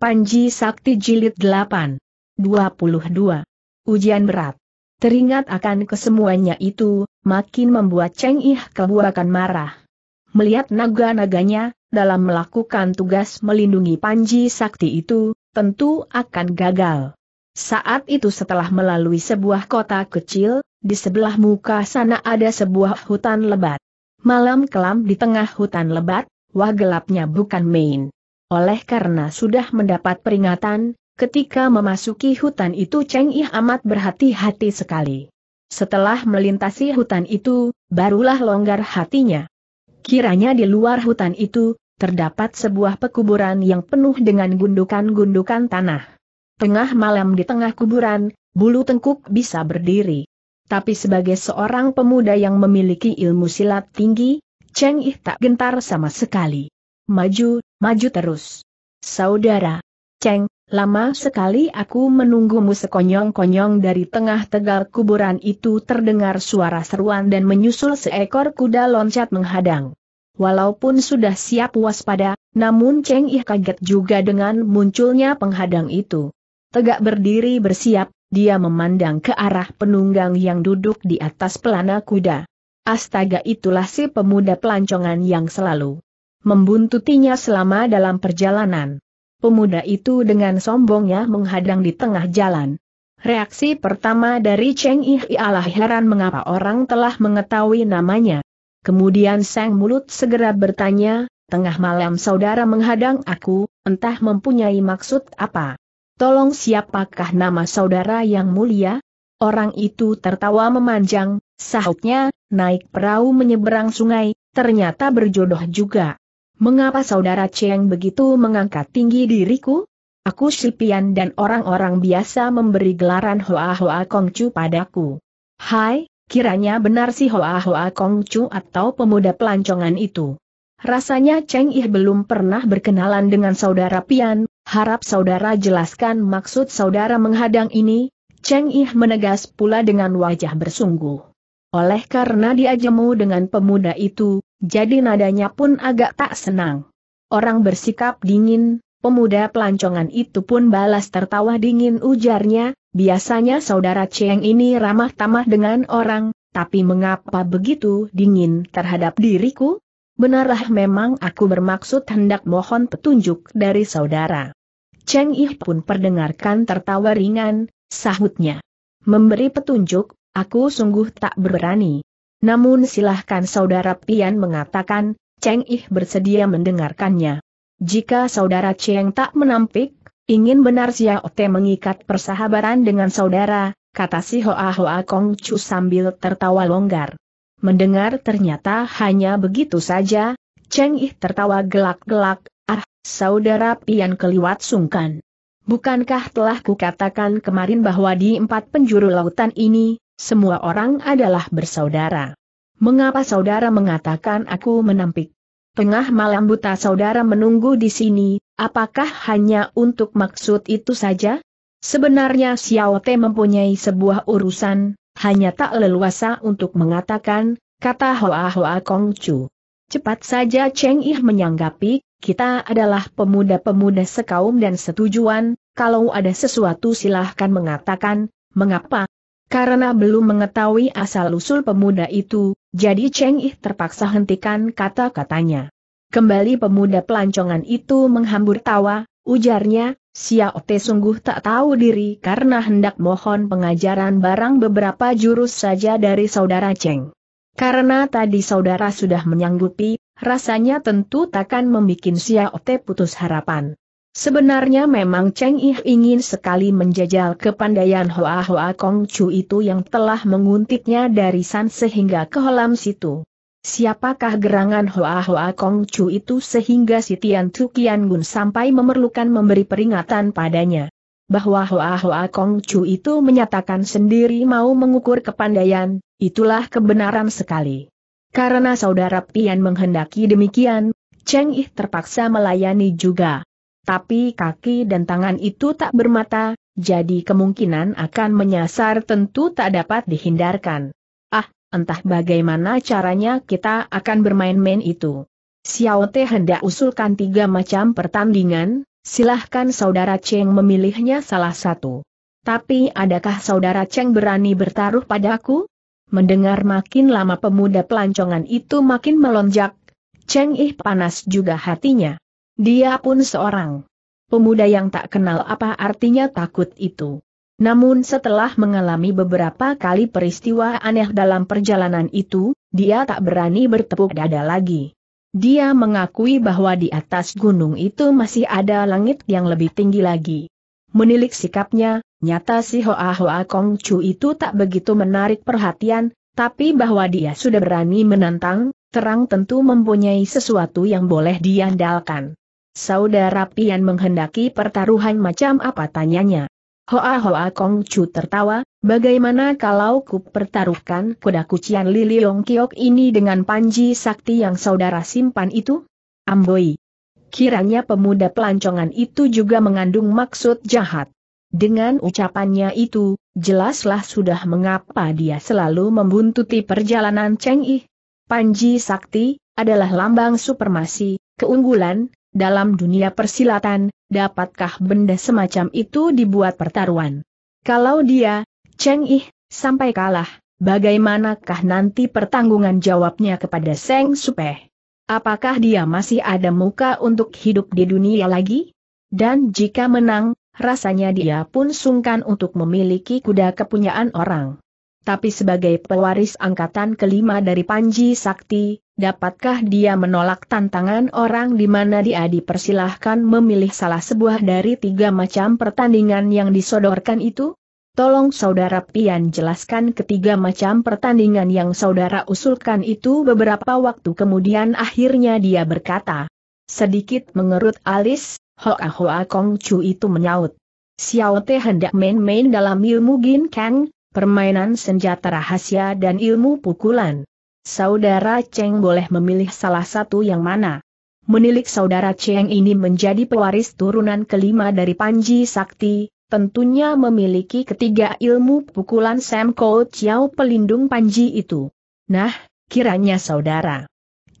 Panji Sakti Jilid 8. 22. Ujian berat. Teringat akan kesemuanya itu, makin membuat Cheng Ih kebuakan marah. Melihat naga-naganya, dalam melakukan tugas melindungi Panji Sakti itu, tentu akan gagal. Saat itu setelah melalui sebuah kota kecil, di sebelah muka sana ada sebuah hutan lebat. Malam kelam di tengah hutan lebat, wah gelapnya bukan main. Oleh karena sudah mendapat peringatan, ketika memasuki hutan itu Cheng Ih amat berhati-hati sekali. Setelah melintasi hutan itu, barulah longgar hatinya. Kiranya di luar hutan itu, terdapat sebuah pekuburan yang penuh dengan gundukan-gundukan tanah. Tengah malam di tengah kuburan, bulu tengkuk bisa berdiri. Tapi sebagai seorang pemuda yang memiliki ilmu silat tinggi, Cheng Ih tak gentar sama sekali maju, maju terus. Saudara, Cheng, lama sekali aku menunggumu sekonyong-konyong dari tengah tegal kuburan itu terdengar suara seruan dan menyusul seekor kuda loncat menghadang. Walaupun sudah siap waspada, namun Cheng Ih kaget juga dengan munculnya penghadang itu. Tegak berdiri bersiap, dia memandang ke arah penunggang yang duduk di atas pelana kuda. Astaga itulah si pemuda pelancongan yang selalu membuntutinya selama dalam perjalanan. Pemuda itu dengan sombongnya menghadang di tengah jalan. Reaksi pertama dari Cheng Yi ialah heran mengapa orang telah mengetahui namanya. Kemudian sang mulut segera bertanya, tengah malam saudara menghadang aku, entah mempunyai maksud apa. Tolong siapakah nama saudara yang mulia? Orang itu tertawa memanjang, sahutnya, naik perahu menyeberang sungai, ternyata berjodoh juga. Mengapa saudara Cheng begitu mengangkat tinggi diriku? Aku Sipian dan orang-orang biasa memberi gelaran Hoa Hoa Kongcu padaku. Hai, kiranya benar si Hoa Hoa Kongcu atau pemuda pelancongan itu. Rasanya Cheng Ih belum pernah berkenalan dengan saudara Pian, harap saudara jelaskan maksud saudara menghadang ini, Cheng Ih menegas pula dengan wajah bersungguh. Oleh karena diajemu dengan pemuda itu, jadi nadanya pun agak tak senang. Orang bersikap dingin, pemuda pelancongan itu pun balas tertawa dingin ujarnya, biasanya saudara Cheng ini ramah tamah dengan orang, tapi mengapa begitu dingin terhadap diriku? Benarlah memang aku bermaksud hendak mohon petunjuk dari saudara. Cheng Ih pun perdengarkan tertawa ringan, sahutnya. Memberi petunjuk, aku sungguh tak berani. Namun silahkan saudara Pian mengatakan, Cheng Ih bersedia mendengarkannya. Jika saudara Cheng tak menampik, ingin benar Xiao Te mengikat persahabaran dengan saudara, kata si Hoa Hoa Kong Chu sambil tertawa longgar. Mendengar ternyata hanya begitu saja, Cheng Ih tertawa gelak-gelak, ah, saudara Pian keliwat sungkan. Bukankah telah kukatakan kemarin bahwa di empat penjuru lautan ini, semua orang adalah bersaudara. Mengapa saudara mengatakan aku menampik? Tengah malam buta saudara menunggu di sini, apakah hanya untuk maksud itu saja? Sebenarnya Xiao Te mempunyai sebuah urusan, hanya tak leluasa untuk mengatakan, kata Hoa Hoa Kong Chu. Cepat saja Cheng Yi menyanggapi, kita adalah pemuda-pemuda sekaum dan setujuan, kalau ada sesuatu silahkan mengatakan, mengapa, karena belum mengetahui asal-usul pemuda itu, jadi Cheng Ih terpaksa hentikan kata-katanya. Kembali pemuda pelancongan itu menghambur tawa, ujarnya, Xiao Te sungguh tak tahu diri karena hendak mohon pengajaran barang beberapa jurus saja dari saudara Cheng. Karena tadi saudara sudah menyanggupi, rasanya tentu takkan membuat Xiao Te putus harapan. Sebenarnya memang Cheng Ih ingin sekali menjajal kepandaian Hoa Hoa Kong Chu itu yang telah menguntitnya dari San sehingga ke kolam situ. Siapakah gerangan Hoa Hoa Kong Chu itu sehingga si Tian Tu Kian Gun sampai memerlukan memberi peringatan padanya. Bahwa Hoa Hoa Kong Chu itu menyatakan sendiri mau mengukur kepandaian, itulah kebenaran sekali. Karena saudara Pian menghendaki demikian, Cheng Ih terpaksa melayani juga tapi kaki dan tangan itu tak bermata, jadi kemungkinan akan menyasar tentu tak dapat dihindarkan. Ah, entah bagaimana caranya kita akan bermain-main itu. Xiao Te hendak usulkan tiga macam pertandingan, silahkan saudara Cheng memilihnya salah satu. Tapi adakah saudara Cheng berani bertaruh padaku? Mendengar makin lama pemuda pelancongan itu makin melonjak, Cheng Ih panas juga hatinya. Dia pun seorang pemuda yang tak kenal apa artinya takut itu. Namun setelah mengalami beberapa kali peristiwa aneh dalam perjalanan itu, dia tak berani bertepuk dada lagi. Dia mengakui bahwa di atas gunung itu masih ada langit yang lebih tinggi lagi. Menilik sikapnya, nyata si Hoa Hoa Kong Chu itu tak begitu menarik perhatian, tapi bahwa dia sudah berani menantang, terang tentu mempunyai sesuatu yang boleh diandalkan. Saudara Pian menghendaki pertaruhan macam apa tanyanya. Hoa Hoa Kong Chu tertawa, bagaimana kalau ku pertaruhkan kuda kucian Lili Yong Kiok ini dengan panji sakti yang saudara simpan itu? Amboi. Kiranya pemuda pelancongan itu juga mengandung maksud jahat. Dengan ucapannya itu, jelaslah sudah mengapa dia selalu membuntuti perjalanan Cheng Yi. Panji Sakti, adalah lambang supermasi, keunggulan, dalam dunia persilatan, dapatkah benda semacam itu dibuat pertaruhan? Kalau dia, Cheng Ih, sampai kalah, bagaimanakah nanti pertanggungan jawabnya kepada Seng Supeh? Apakah dia masih ada muka untuk hidup di dunia lagi? Dan jika menang, rasanya dia pun sungkan untuk memiliki kuda kepunyaan orang. Tapi sebagai pewaris angkatan kelima dari Panji Sakti, Dapatkah dia menolak tantangan orang di mana dia dipersilahkan memilih salah sebuah dari tiga macam pertandingan yang disodorkan itu? Tolong saudara Pian jelaskan ketiga macam pertandingan yang saudara usulkan itu beberapa waktu kemudian akhirnya dia berkata. Sedikit mengerut alis, Hoa Hoa Kong Chu itu menyaut. Xiao Te hendak main-main dalam ilmu Gin Kang, permainan senjata rahasia dan ilmu pukulan. Saudara Cheng boleh memilih salah satu yang mana. Menilik saudara Cheng ini menjadi pewaris turunan kelima dari Panji Sakti, tentunya memiliki ketiga ilmu pukulan Sam Kou Chiao pelindung Panji itu. Nah, kiranya saudara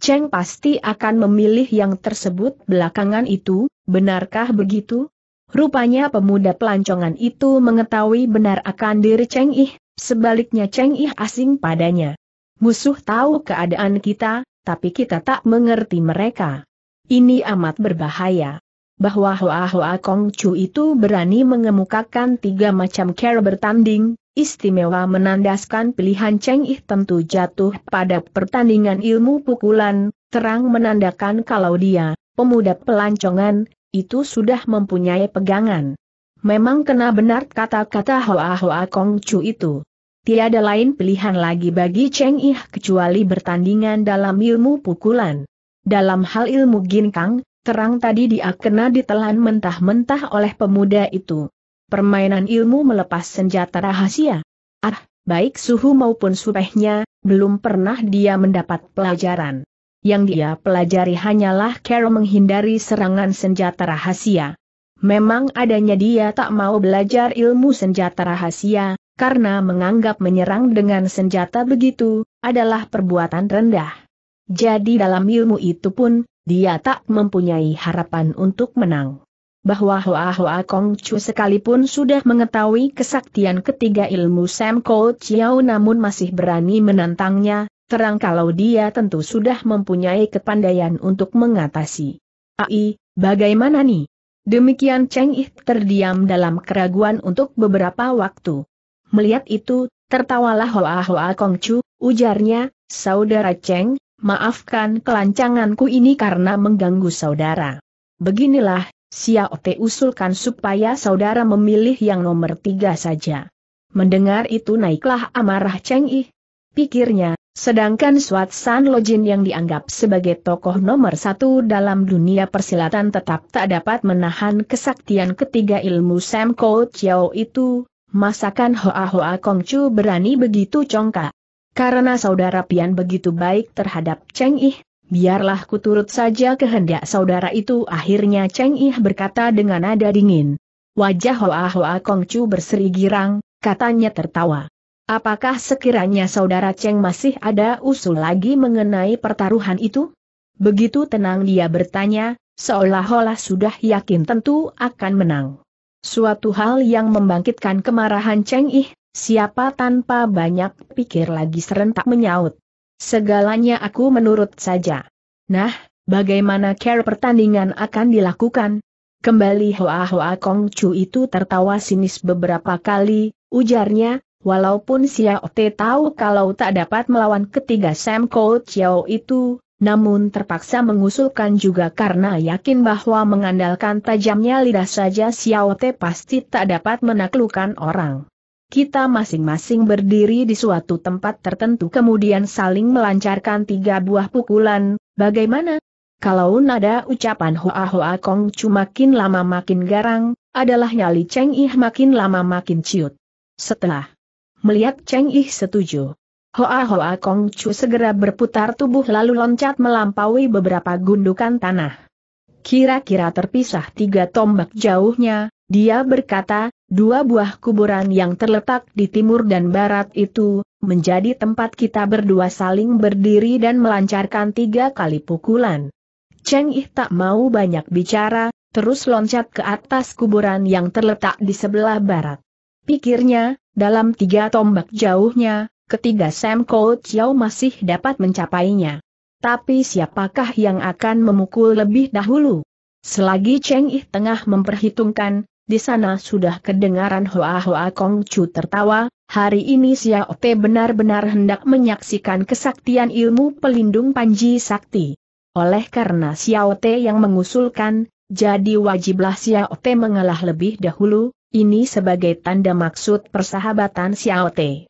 Cheng pasti akan memilih yang tersebut belakangan itu, benarkah begitu? Rupanya pemuda pelancongan itu mengetahui benar akan diri Cheng Ih, sebaliknya Cheng Ih asing padanya. Musuh tahu keadaan kita, tapi kita tak mengerti mereka. Ini amat berbahaya. Bahwa Hoa Hoa Kong Chu itu berani mengemukakan tiga macam cara bertanding, istimewa menandaskan pilihan Cheng Yi tentu jatuh pada pertandingan ilmu pukulan, terang menandakan kalau dia, pemuda pelancongan, itu sudah mempunyai pegangan. Memang kena benar kata-kata Hoa Hoa Kong Chu itu. Tiada lain pilihan lagi bagi Cheng Ih kecuali bertandingan dalam ilmu pukulan. Dalam hal ilmu ginkang, terang tadi dia kena ditelan mentah-mentah oleh pemuda itu. Permainan ilmu melepas senjata rahasia. Ah, baik suhu maupun supehnya, belum pernah dia mendapat pelajaran. Yang dia pelajari hanyalah cara menghindari serangan senjata rahasia. Memang adanya dia tak mau belajar ilmu senjata rahasia, karena menganggap menyerang dengan senjata begitu, adalah perbuatan rendah. Jadi dalam ilmu itu pun, dia tak mempunyai harapan untuk menang. Bahwa Hoa Hoa Kong Chu sekalipun sudah mengetahui kesaktian ketiga ilmu Sam Ko Chiao namun masih berani menantangnya, terang kalau dia tentu sudah mempunyai kepandaian untuk mengatasi. Ai, bagaimana nih? Demikian Cheng Yi terdiam dalam keraguan untuk beberapa waktu. Melihat itu, tertawalah Hoa Hoa Kong Chu, ujarnya, Saudara Cheng, maafkan kelancanganku ini karena mengganggu saudara. Beginilah, Xiao Te usulkan supaya saudara memilih yang nomor tiga saja. Mendengar itu naiklah amarah Cheng Ih. Pikirnya, sedangkan Suat San Lojin yang dianggap sebagai tokoh nomor satu dalam dunia persilatan tetap tak dapat menahan kesaktian ketiga ilmu Sam Kau Chiao itu, masakan Hoa-Hoa Kongcu berani begitu congkak. Karena saudara Pian begitu baik terhadap Cheng Ih, biarlah kuturut saja kehendak saudara itu akhirnya Cheng Ih berkata dengan nada dingin. Wajah Hoa-Hoa Kongcu berseri girang, katanya tertawa. Apakah sekiranya saudara Cheng masih ada usul lagi mengenai pertaruhan itu? Begitu tenang dia bertanya, seolah-olah sudah yakin tentu akan menang. Suatu hal yang membangkitkan kemarahan Cheng Yi. siapa tanpa banyak pikir lagi serentak menyaut. Segalanya aku menurut saja. Nah, bagaimana care pertandingan akan dilakukan? Kembali Hoa Hoa Kong Chu itu tertawa sinis beberapa kali, ujarnya, walaupun Xiao Te tahu kalau tak dapat melawan ketiga Sam Cole Chiao itu, namun terpaksa mengusulkan juga karena yakin bahwa mengandalkan tajamnya lidah saja Xiao Te pasti tak dapat menaklukkan orang. Kita masing-masing berdiri di suatu tempat tertentu kemudian saling melancarkan tiga buah pukulan, bagaimana? Kalau nada ucapan Hoa-Hoa Kong Chu makin lama makin garang, adalah nyali Cheng Ih makin lama makin ciut. Setelah melihat Cheng Ih setuju, Hoa Hoa Kong Chu segera berputar tubuh lalu loncat melampaui beberapa gundukan tanah. Kira-kira terpisah tiga tombak jauhnya, dia berkata, dua buah kuburan yang terletak di timur dan barat itu, menjadi tempat kita berdua saling berdiri dan melancarkan tiga kali pukulan. Cheng Ih tak mau banyak bicara, terus loncat ke atas kuburan yang terletak di sebelah barat. Pikirnya, dalam tiga tombak jauhnya, ketiga Sam Cold Chiao masih dapat mencapainya. Tapi siapakah yang akan memukul lebih dahulu? Selagi Cheng Yi tengah memperhitungkan, di sana sudah kedengaran Hoa-Hoa Kong Chu tertawa, hari ini Xiao Te benar-benar hendak menyaksikan kesaktian ilmu pelindung Panji Sakti. Oleh karena Xiao Te yang mengusulkan, jadi wajiblah Xiao Te mengalah lebih dahulu, ini sebagai tanda maksud persahabatan Xiao Te.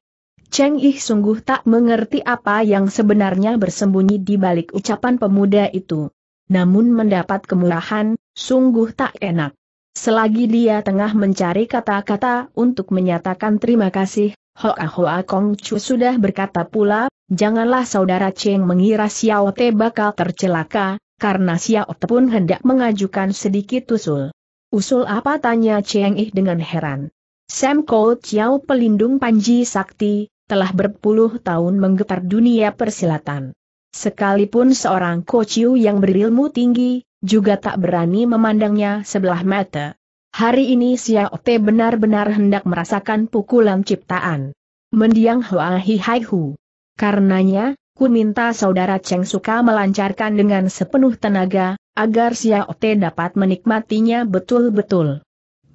Cheng Yi sungguh tak mengerti apa yang sebenarnya bersembunyi di balik ucapan pemuda itu. Namun mendapat kemurahan, sungguh tak enak. Selagi dia tengah mencari kata-kata untuk menyatakan terima kasih, Hoa Hoa Kong Chu sudah berkata pula, janganlah saudara Cheng mengira Xiao Te bakal tercelaka, karena Xiao Te pun hendak mengajukan sedikit usul. Usul apa tanya Cheng Yi dengan heran. Sam Kau Chiao pelindung Panji Sakti, telah berpuluh tahun menggetar dunia persilatan. Sekalipun seorang kociu yang berilmu tinggi, juga tak berani memandangnya sebelah mata. Hari ini Xiao Te benar-benar hendak merasakan pukulan ciptaan. Mendiang Hua Hi Hai Hu. Karenanya, ku minta saudara Cheng Suka melancarkan dengan sepenuh tenaga, agar Xiao Te dapat menikmatinya betul-betul.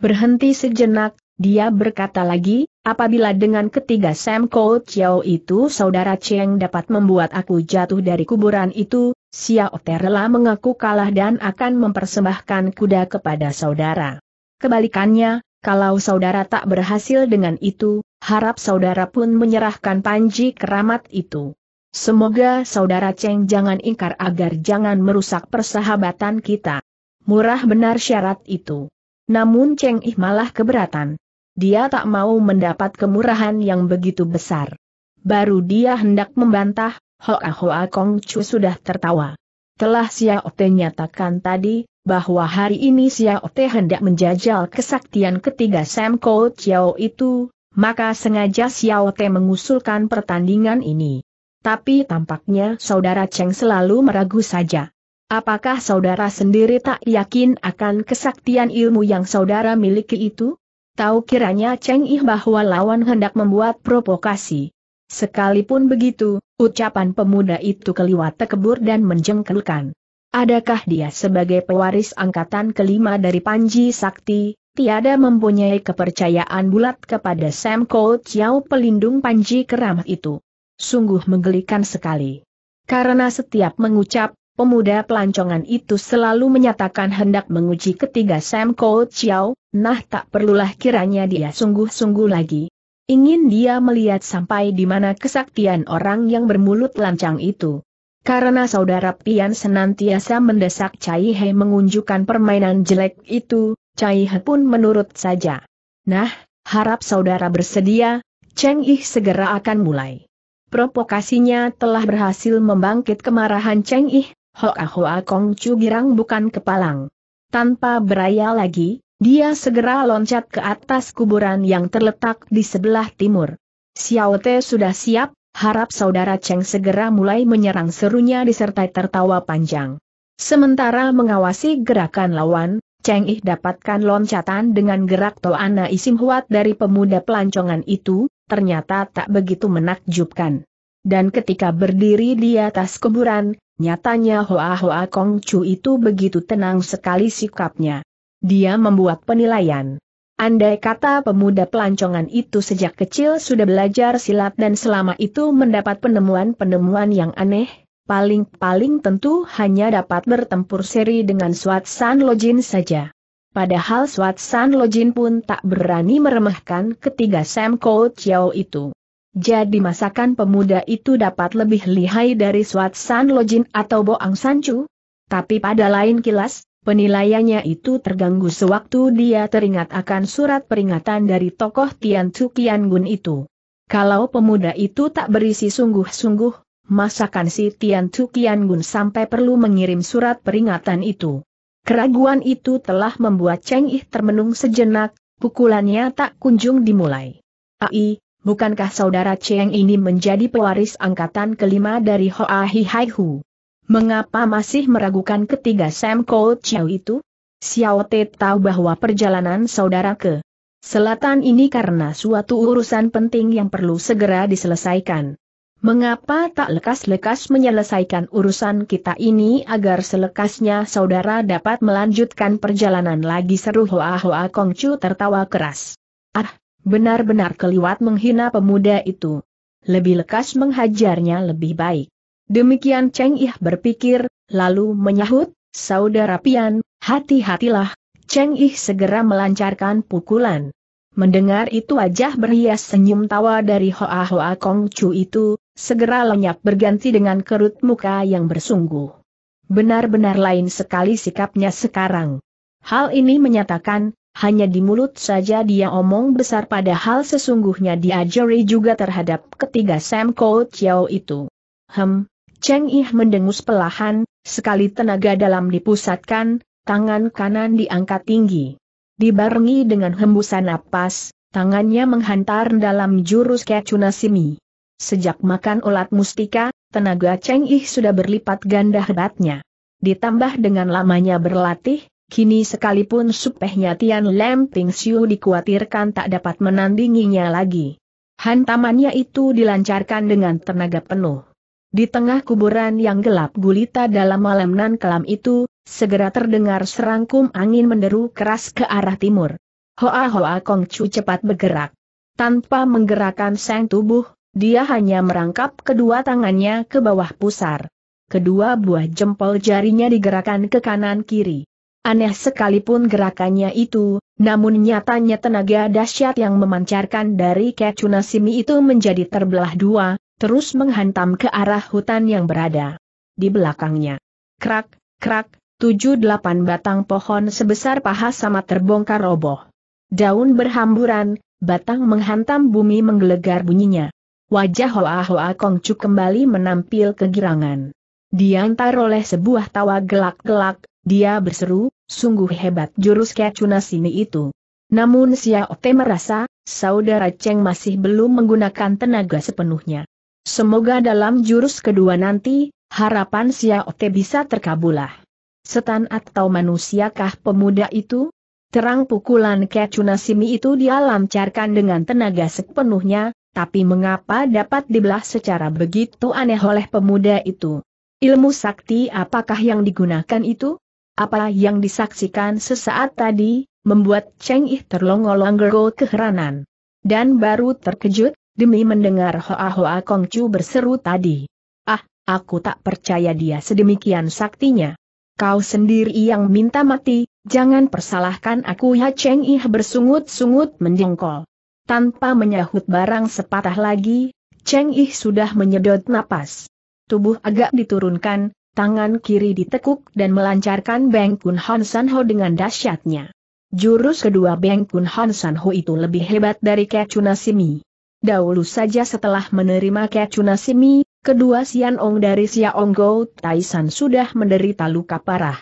Berhenti sejenak, dia berkata lagi, Apabila dengan ketiga Sam Kou Chiao itu saudara Cheng dapat membuat aku jatuh dari kuburan itu, Xiao Te rela mengaku kalah dan akan mempersembahkan kuda kepada saudara. Kebalikannya, kalau saudara tak berhasil dengan itu, harap saudara pun menyerahkan panji keramat itu. Semoga saudara Cheng jangan ingkar agar jangan merusak persahabatan kita. Murah benar syarat itu. Namun Cheng Ih malah keberatan. Dia tak mau mendapat kemurahan yang begitu besar. Baru dia hendak membantah, Hoa Hoa Kong Chu sudah tertawa. Telah Xiao Te nyatakan tadi, bahwa hari ini Xiao Te hendak menjajal kesaktian ketiga Sam Kou Chiao itu, maka sengaja Xiao Te mengusulkan pertandingan ini. Tapi tampaknya saudara Cheng selalu meragu saja. Apakah saudara sendiri tak yakin akan kesaktian ilmu yang saudara miliki itu? Tahu kiranya Cheng Ih bahwa lawan hendak membuat provokasi. Sekalipun begitu, ucapan pemuda itu keliwat tekebur dan menjengkelkan. Adakah dia sebagai pewaris angkatan kelima dari Panji Sakti, tiada mempunyai kepercayaan bulat kepada Sam Coach yao pelindung Panji Keramat itu? Sungguh menggelikan sekali. Karena setiap mengucap, Pemuda pelancongan itu selalu menyatakan hendak menguji ketiga Sam Kou Chiao, nah tak perlulah kiranya dia sungguh-sungguh lagi. Ingin dia melihat sampai di mana kesaktian orang yang bermulut lancang itu. Karena saudara Pian senantiasa mendesak Cai He mengunjukkan permainan jelek itu, Cai He pun menurut saja. Nah, harap saudara bersedia, Cheng Yi segera akan mulai. Provokasinya telah berhasil membangkit kemarahan Cheng Yi Hoa Hoa Kong Chu girang bukan kepalang. Tanpa beraya lagi, dia segera loncat ke atas kuburan yang terletak di sebelah timur. Xiao Te sudah siap, harap saudara Cheng segera mulai menyerang serunya disertai tertawa panjang. Sementara mengawasi gerakan lawan, Cheng Ih dapatkan loncatan dengan gerak Toana Isim Huat dari pemuda pelancongan itu, ternyata tak begitu menakjubkan. Dan ketika berdiri di atas kuburan, Nyatanya Hoa Hoa Kong Chu itu begitu tenang sekali sikapnya. Dia membuat penilaian. Andai kata pemuda pelancongan itu sejak kecil sudah belajar silat dan selama itu mendapat penemuan-penemuan yang aneh, paling-paling tentu hanya dapat bertempur seri dengan swat San Lojin saja. Padahal swat San Lojin pun tak berani meremehkan ketiga Sam Kau Chiao itu. Jadi masakan pemuda itu dapat lebih lihai dari Suat San Lojin atau Boang Sancu? Tapi pada lain kilas, penilaiannya itu terganggu sewaktu dia teringat akan surat peringatan dari tokoh Tian Tsu Kian Gun itu. Kalau pemuda itu tak berisi sungguh-sungguh, masakan si Tian Tsu Kian Gun sampai perlu mengirim surat peringatan itu. Keraguan itu telah membuat Cheng Yi termenung sejenak, pukulannya tak kunjung dimulai. Ai, bukankah saudara Cheng ini menjadi pewaris angkatan kelima dari Hoa Hi Hai Hu? Mengapa masih meragukan ketiga Sam Cole Chiao itu? Xiao Te tahu bahwa perjalanan saudara ke selatan ini karena suatu urusan penting yang perlu segera diselesaikan. Mengapa tak lekas-lekas menyelesaikan urusan kita ini agar selekasnya saudara dapat melanjutkan perjalanan lagi seru Hoa Hoa Kong Chu tertawa keras. Ah, Benar-benar keliwat menghina pemuda itu. Lebih lekas menghajarnya lebih baik. Demikian Cheng Ih berpikir, lalu menyahut, Saudara Pian, hati-hatilah, Cheng Ih segera melancarkan pukulan. Mendengar itu wajah berhias senyum tawa dari Hoa Hoa Kong Chu itu, segera lenyap berganti dengan kerut muka yang bersungguh. Benar-benar lain sekali sikapnya sekarang. Hal ini menyatakan, hanya di mulut saja dia omong besar padahal sesungguhnya diajari juga terhadap ketiga Sam Kou Chiao itu. Hem, Cheng Ih mendengus pelahan, sekali tenaga dalam dipusatkan, tangan kanan diangkat tinggi. Dibarengi dengan hembusan napas, tangannya menghantar dalam jurus Kecunasimi. Sejak makan ulat mustika, tenaga Cheng Ih sudah berlipat ganda hebatnya. Ditambah dengan lamanya berlatih, Kini sekalipun supehnya Tian Lam Ping Siu dikhawatirkan tak dapat menandinginya lagi. Hantamannya itu dilancarkan dengan tenaga penuh. Di tengah kuburan yang gelap gulita dalam malam nan kelam itu, segera terdengar serangkum angin menderu keras ke arah timur. Hoa Hoa Kong Chu cepat bergerak. Tanpa menggerakkan sang tubuh, dia hanya merangkap kedua tangannya ke bawah pusar. Kedua buah jempol jarinya digerakkan ke kanan kiri. Aneh sekalipun gerakannya itu, namun nyatanya tenaga dahsyat yang memancarkan dari Kecuna Simi itu menjadi terbelah dua, terus menghantam ke arah hutan yang berada di belakangnya. Krak, krak, tujuh delapan batang pohon sebesar paha sama terbongkar roboh. Daun berhamburan, batang menghantam bumi menggelegar bunyinya. Wajah Hoa Hoa Kongcu kembali menampil kegirangan. Diantar oleh sebuah tawa gelak-gelak, dia berseru, Sungguh hebat jurus Kecunas ini itu. Namun Te merasa, saudara Cheng masih belum menggunakan tenaga sepenuhnya. Semoga dalam jurus kedua nanti, harapan Te bisa terkabulah. Setan atau manusiakah pemuda itu? Terang pukulan Kecunasimi itu dia lancarkan dengan tenaga sepenuhnya, tapi mengapa dapat dibelah secara begitu aneh oleh pemuda itu? Ilmu sakti apakah yang digunakan itu? Apa yang disaksikan sesaat tadi, membuat Cheng Ih terlongo-longo keheranan. Dan baru terkejut, demi mendengar Hoa-Hoa Kong Chu berseru tadi. Ah, aku tak percaya dia sedemikian saktinya. Kau sendiri yang minta mati, jangan persalahkan aku ya Cheng Ih bersungut-sungut menjengkol. Tanpa menyahut barang sepatah lagi, Cheng Ih sudah menyedot napas. Tubuh agak diturunkan, tangan kiri ditekuk dan melancarkan Beng Kun Hon San Ho dengan dahsyatnya. Jurus kedua Beng Kun Hon San Ho itu lebih hebat dari Kecuna Simi. Dahulu saja setelah menerima Kecuna kedua Sian Ong dari Siaong Go Taisan sudah menderita luka parah.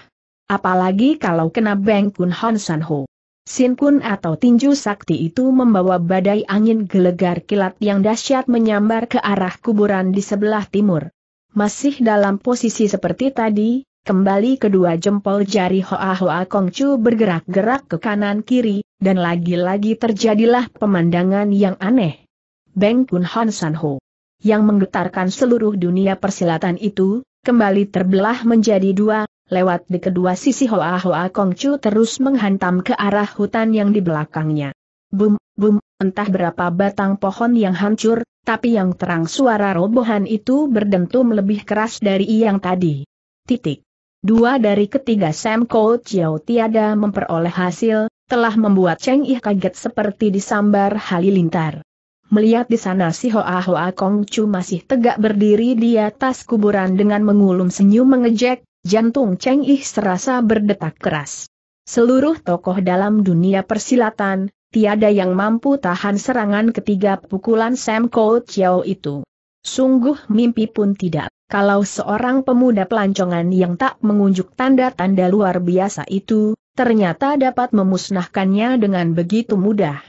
Apalagi kalau kena Beng Kun Hon San Ho. Sin Kun atau tinju sakti itu membawa badai angin gelegar kilat yang dahsyat menyambar ke arah kuburan di sebelah timur. Masih dalam posisi seperti tadi, kembali kedua jempol jari Hoa Hoa Kongcu bergerak-gerak ke kanan-kiri, dan lagi-lagi terjadilah pemandangan yang aneh. Beng Kun Han San Ho yang menggetarkan seluruh dunia persilatan itu, kembali terbelah menjadi dua, lewat di kedua sisi Hoa Hoa Kongcu terus menghantam ke arah hutan yang di belakangnya. Bum, bum, entah berapa batang pohon yang hancur, tapi yang terang suara robohan itu berdentum lebih keras dari yang tadi. Titik. Dua dari ketiga Sam Ko Chiao tiada memperoleh hasil, telah membuat Cheng Ih kaget seperti disambar halilintar. Melihat di sana si Hoa Hoa Kong Chu masih tegak berdiri di atas kuburan dengan mengulum senyum mengejek, jantung Cheng Ih serasa berdetak keras. Seluruh tokoh dalam dunia persilatan, tiada yang mampu tahan serangan ketiga pukulan Sam Cole Chiao itu. Sungguh mimpi pun tidak, kalau seorang pemuda pelancongan yang tak mengunjuk tanda-tanda luar biasa itu, ternyata dapat memusnahkannya dengan begitu mudah.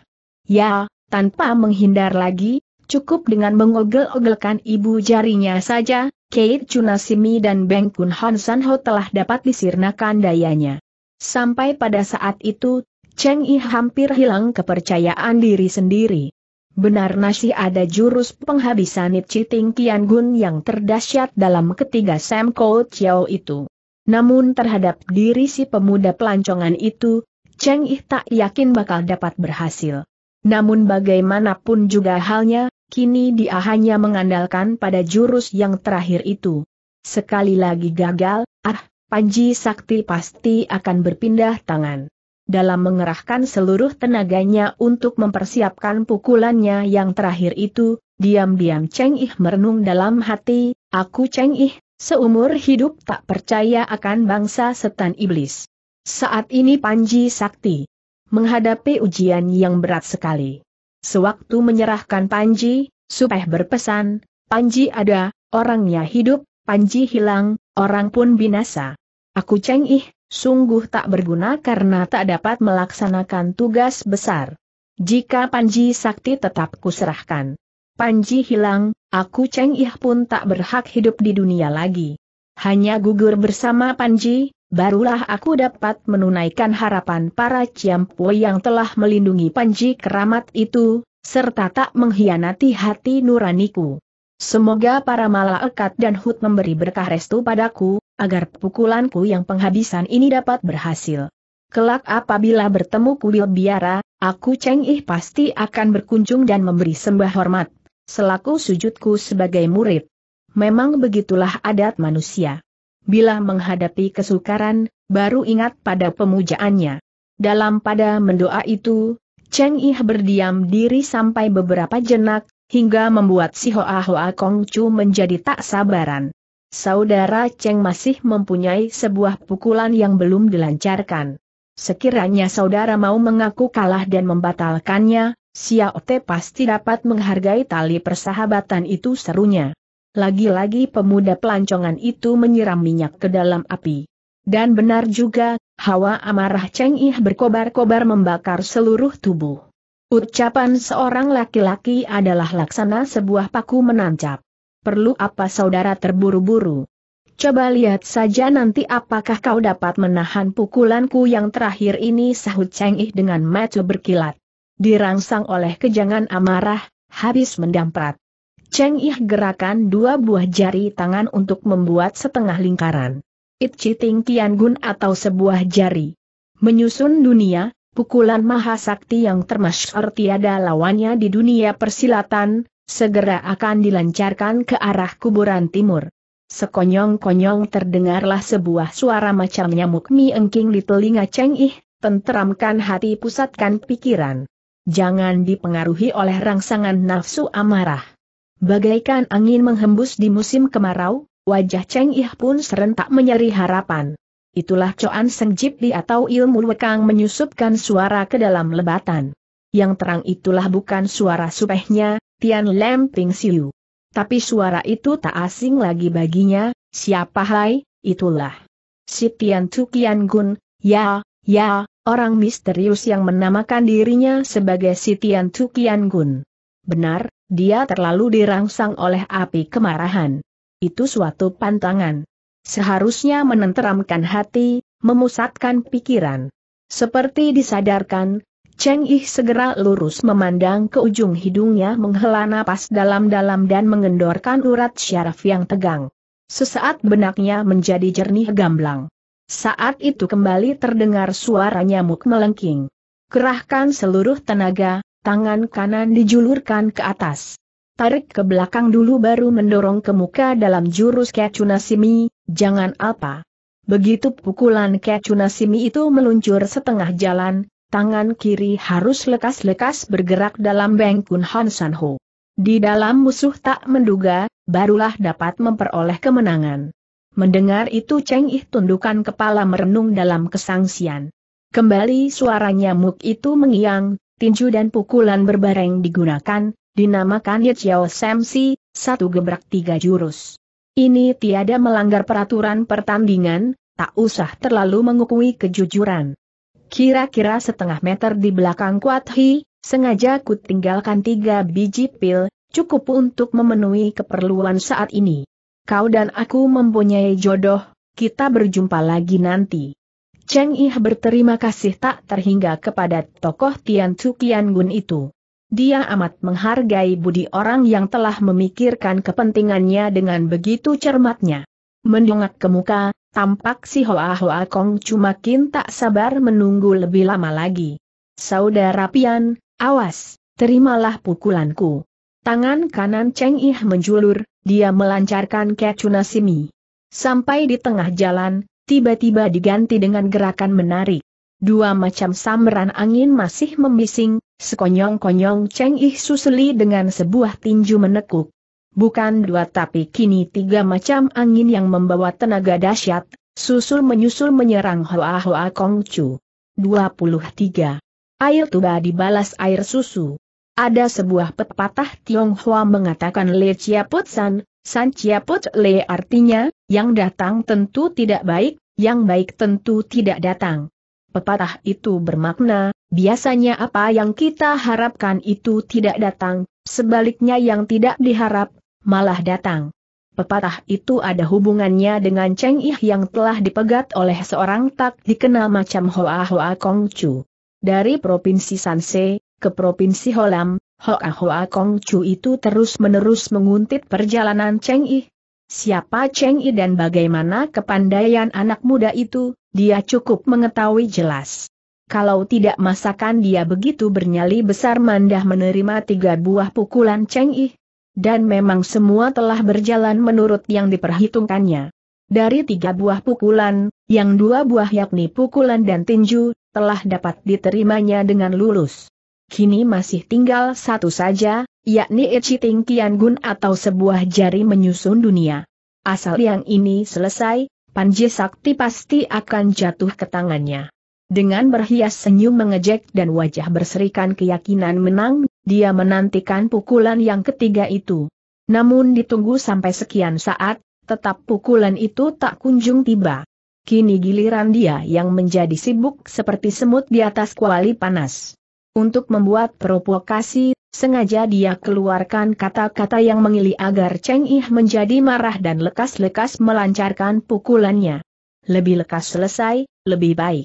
Ya, tanpa menghindar lagi, cukup dengan mengogel-ogelkan ibu jarinya saja, Kate Chunasimi dan Beng Kun Hon Ho telah dapat disirnakan dayanya. Sampai pada saat itu, Cheng Yi hampir hilang kepercayaan diri sendiri. Benar nasi ada jurus penghabisan Citing Kian Gun yang terdahsyat dalam ketiga Sam Ko Chiao itu. Namun terhadap diri si pemuda pelancongan itu, Cheng Yi tak yakin bakal dapat berhasil. Namun bagaimanapun juga halnya, kini dia hanya mengandalkan pada jurus yang terakhir itu. Sekali lagi gagal, ah, Panji Sakti pasti akan berpindah tangan dalam mengerahkan seluruh tenaganya untuk mempersiapkan pukulannya yang terakhir itu, diam-diam Cheng Ih merenung dalam hati, aku Cheng Ih, seumur hidup tak percaya akan bangsa setan iblis. Saat ini Panji Sakti menghadapi ujian yang berat sekali. Sewaktu menyerahkan Panji, supaya berpesan, Panji ada, orangnya hidup, Panji hilang, orang pun binasa. Aku Cheng Ih, sungguh tak berguna karena tak dapat melaksanakan tugas besar. Jika Panji Sakti tetap kuserahkan. Panji hilang, aku Cheng Ih pun tak berhak hidup di dunia lagi. Hanya gugur bersama Panji, barulah aku dapat menunaikan harapan para Ciampui yang telah melindungi Panji keramat itu, serta tak mengkhianati hati nuraniku. Semoga para malaikat dan hut memberi berkah restu padaku, agar pukulanku yang penghabisan ini dapat berhasil. Kelak apabila bertemu kuil biara, aku Cheng Ih pasti akan berkunjung dan memberi sembah hormat, selaku sujudku sebagai murid. Memang begitulah adat manusia. Bila menghadapi kesukaran, baru ingat pada pemujaannya. Dalam pada mendoa itu, Cheng Ih berdiam diri sampai beberapa jenak, hingga membuat si Hoa Hoa Kong Chu menjadi tak sabaran saudara Cheng masih mempunyai sebuah pukulan yang belum dilancarkan. Sekiranya saudara mau mengaku kalah dan membatalkannya, Xiao Te pasti dapat menghargai tali persahabatan itu serunya. Lagi-lagi pemuda pelancongan itu menyiram minyak ke dalam api. Dan benar juga, hawa amarah Cheng Ih berkobar-kobar membakar seluruh tubuh. Ucapan seorang laki-laki adalah laksana sebuah paku menancap perlu apa saudara terburu-buru? Coba lihat saja nanti apakah kau dapat menahan pukulanku yang terakhir ini sahut Cheng Ih dengan mata berkilat. Dirangsang oleh kejangan amarah, habis mendamprat. Cheng Ih gerakan dua buah jari tangan untuk membuat setengah lingkaran. It Chiting Tian Gun atau sebuah jari. Menyusun dunia, pukulan mahasakti sakti yang termasyur tiada lawannya di dunia persilatan, segera akan dilancarkan ke arah kuburan timur. Sekonyong-konyong terdengarlah sebuah suara macam nyamuk mi engking di telinga Cheng Ih, tenteramkan hati pusatkan pikiran. Jangan dipengaruhi oleh rangsangan nafsu amarah. Bagaikan angin menghembus di musim kemarau, wajah Cheng Ih pun serentak menyeri harapan. Itulah Coan Seng di atau ilmu wekang menyusupkan suara ke dalam lebatan. Yang terang itulah bukan suara supehnya, Tian Lem Siu. Tapi suara itu tak asing lagi baginya, siapa hai, itulah. Si Tian Tukian Gun, ya, ya, orang misterius yang menamakan dirinya sebagai si Tian Tukian Gun. Benar, dia terlalu dirangsang oleh api kemarahan. Itu suatu pantangan. Seharusnya menenteramkan hati, memusatkan pikiran. Seperti disadarkan, Cheng Yi segera lurus memandang ke ujung hidungnya menghela napas dalam-dalam dan mengendorkan urat syaraf yang tegang. Sesaat benaknya menjadi jernih gamblang. Saat itu kembali terdengar suara nyamuk melengking. Kerahkan seluruh tenaga, tangan kanan dijulurkan ke atas. Tarik ke belakang dulu baru mendorong ke muka dalam jurus Kecunasimi, jangan apa. Begitu pukulan Kecunasimi itu meluncur setengah jalan, tangan kiri harus lekas-lekas bergerak dalam bengkun Han San Ho. Di dalam musuh tak menduga, barulah dapat memperoleh kemenangan. Mendengar itu Cheng Ih tundukan kepala merenung dalam kesangsian. Kembali suaranya Muk itu mengiang, tinju dan pukulan berbareng digunakan, dinamakan Ye Chiao Samsi, satu gebrak tiga jurus. Ini tiada melanggar peraturan pertandingan, tak usah terlalu mengukui kejujuran kira-kira setengah meter di belakang Kuat Hi, sengaja ku tinggalkan tiga biji pil, cukup untuk memenuhi keperluan saat ini. Kau dan aku mempunyai jodoh, kita berjumpa lagi nanti. Cheng Ih berterima kasih tak terhingga kepada tokoh Tian Tsu Kian Gun itu. Dia amat menghargai budi orang yang telah memikirkan kepentingannya dengan begitu cermatnya. Mendongak ke muka, Tampak si Hoa Hoa Kong cuma kin tak sabar menunggu lebih lama lagi. Saudara Pian, awas, terimalah pukulanku. Tangan kanan Cheng Ih menjulur, dia melancarkan kecunasimi. Sampai di tengah jalan, tiba-tiba diganti dengan gerakan menarik. Dua macam samran angin masih membising, sekonyong-konyong Cheng Ih susuli dengan sebuah tinju menekuk bukan dua tapi kini tiga macam angin yang membawa tenaga dahsyat, susul menyusul menyerang Hoa Hoa Kongcu. 23. Air tuba dibalas air susu. Ada sebuah pepatah Tionghoa mengatakan Le Chia Put San, San Chia Put Le artinya, yang datang tentu tidak baik, yang baik tentu tidak datang. Pepatah itu bermakna, biasanya apa yang kita harapkan itu tidak datang, sebaliknya yang tidak diharap, malah datang. Pepatah itu ada hubungannya dengan Cheng Ih yang telah dipegat oleh seorang tak dikenal macam Hoa Hoa Kong Chu. Dari Provinsi Sanse, ke Provinsi Holam, Hoa Hoa Kong Chu itu terus-menerus menguntit perjalanan Cheng Ih. Siapa Cheng Ih dan bagaimana kepandaian anak muda itu, dia cukup mengetahui jelas. Kalau tidak masakan dia begitu bernyali besar mandah menerima tiga buah pukulan Cheng Ih, dan memang semua telah berjalan menurut yang diperhitungkannya. Dari tiga buah pukulan, yang dua buah yakni pukulan dan tinju, telah dapat diterimanya dengan lulus. Kini masih tinggal satu saja, yakni Echi Ichiting Gun atau sebuah jari menyusun dunia. Asal yang ini selesai, Panji Sakti pasti akan jatuh ke tangannya. Dengan berhias senyum mengejek dan wajah berserikan keyakinan menang, dia menantikan pukulan yang ketiga itu. Namun ditunggu sampai sekian saat, tetap pukulan itu tak kunjung tiba. Kini giliran dia yang menjadi sibuk seperti semut di atas kuali panas. Untuk membuat provokasi, sengaja dia keluarkan kata-kata yang mengili agar Cheng Ih menjadi marah dan lekas-lekas melancarkan pukulannya. Lebih lekas selesai, lebih baik.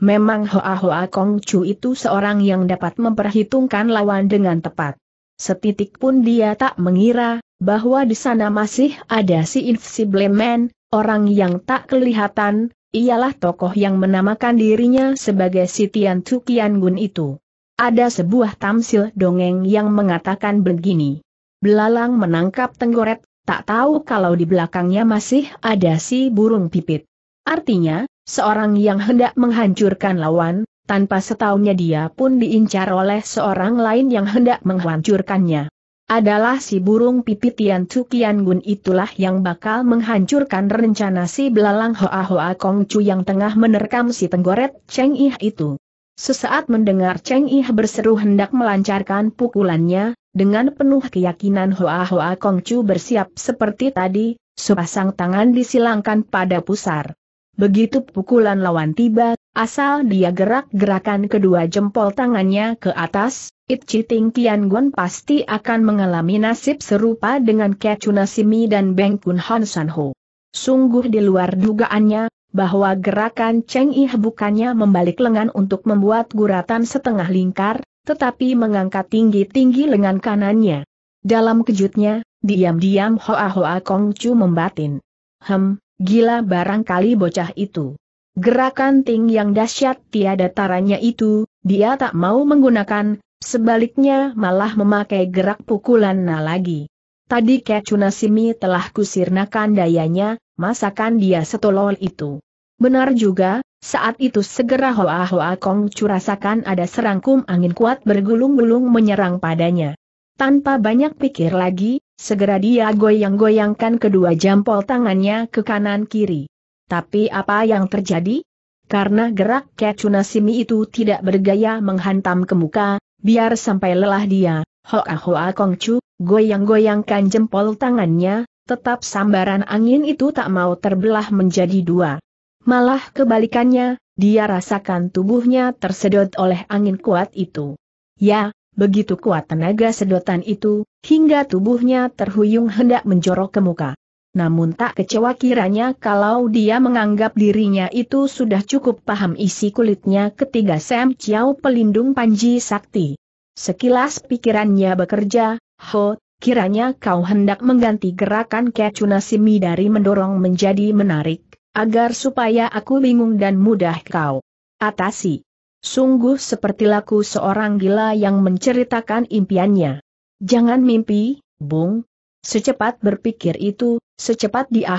Memang Hoa Hoa Kong Chu itu seorang yang dapat memperhitungkan lawan dengan tepat. Setitik pun dia tak mengira, bahwa di sana masih ada si Invisible Man, orang yang tak kelihatan, ialah tokoh yang menamakan dirinya sebagai si Tian Chu Kian Gun itu. Ada sebuah tamsil dongeng yang mengatakan begini. Belalang menangkap tenggoret, tak tahu kalau di belakangnya masih ada si burung pipit. Artinya, seorang yang hendak menghancurkan lawan, tanpa setahunya dia pun diincar oleh seorang lain yang hendak menghancurkannya. Adalah si burung pipitian Tian Gun itulah yang bakal menghancurkan rencana si belalang Hoa Hoa Kong Chu yang tengah menerkam si tenggoret Cheng Ih itu. Sesaat mendengar Cheng Ih berseru hendak melancarkan pukulannya, dengan penuh keyakinan Hoa Hoa Kong Chu bersiap seperti tadi, sepasang tangan disilangkan pada pusar. Begitu pukulan lawan tiba, asal dia gerak-gerakan kedua jempol tangannya ke atas, Itchi Ting Kian Guan pasti akan mengalami nasib serupa dengan Kecuna Simi dan Beng Kun Han San Ho. Sungguh di luar dugaannya, bahwa gerakan Cheng Yi bukannya membalik lengan untuk membuat guratan setengah lingkar, tetapi mengangkat tinggi-tinggi lengan kanannya. Dalam kejutnya, diam-diam Hoa Hoa Kong Chu membatin. Hem, Gila barangkali bocah itu. Gerakan Ting yang dahsyat tiada taranya itu, dia tak mau menggunakan, sebaliknya malah memakai gerak pukulan na lagi. Tadi Kecunasimi telah kusirnakan dayanya, masakan dia setolol itu. Benar juga, saat itu segera Hoa Hoa Kong curasakan ada serangkum angin kuat bergulung-gulung menyerang padanya. Tanpa banyak pikir lagi, Segera dia goyang-goyangkan kedua jempol tangannya ke kanan-kiri. Tapi apa yang terjadi? Karena gerak kecunasimi itu tidak bergaya menghantam ke muka, biar sampai lelah dia, Hoa Hoa Kongcu, goyang-goyangkan jempol tangannya, tetap sambaran angin itu tak mau terbelah menjadi dua. Malah kebalikannya, dia rasakan tubuhnya tersedot oleh angin kuat itu. Ya, Begitu kuat tenaga sedotan itu, hingga tubuhnya terhuyung hendak menjorok ke muka. Namun tak kecewa kiranya kalau dia menganggap dirinya itu sudah cukup paham isi kulitnya ketiga Sam Chiao pelindung Panji Sakti. Sekilas pikirannya bekerja, Ho, kiranya kau hendak mengganti gerakan simi dari mendorong menjadi menarik, agar supaya aku bingung dan mudah kau atasi. Sungguh seperti laku seorang gila yang menceritakan impiannya. Jangan mimpi, Bung. Secepat berpikir itu, secepat dia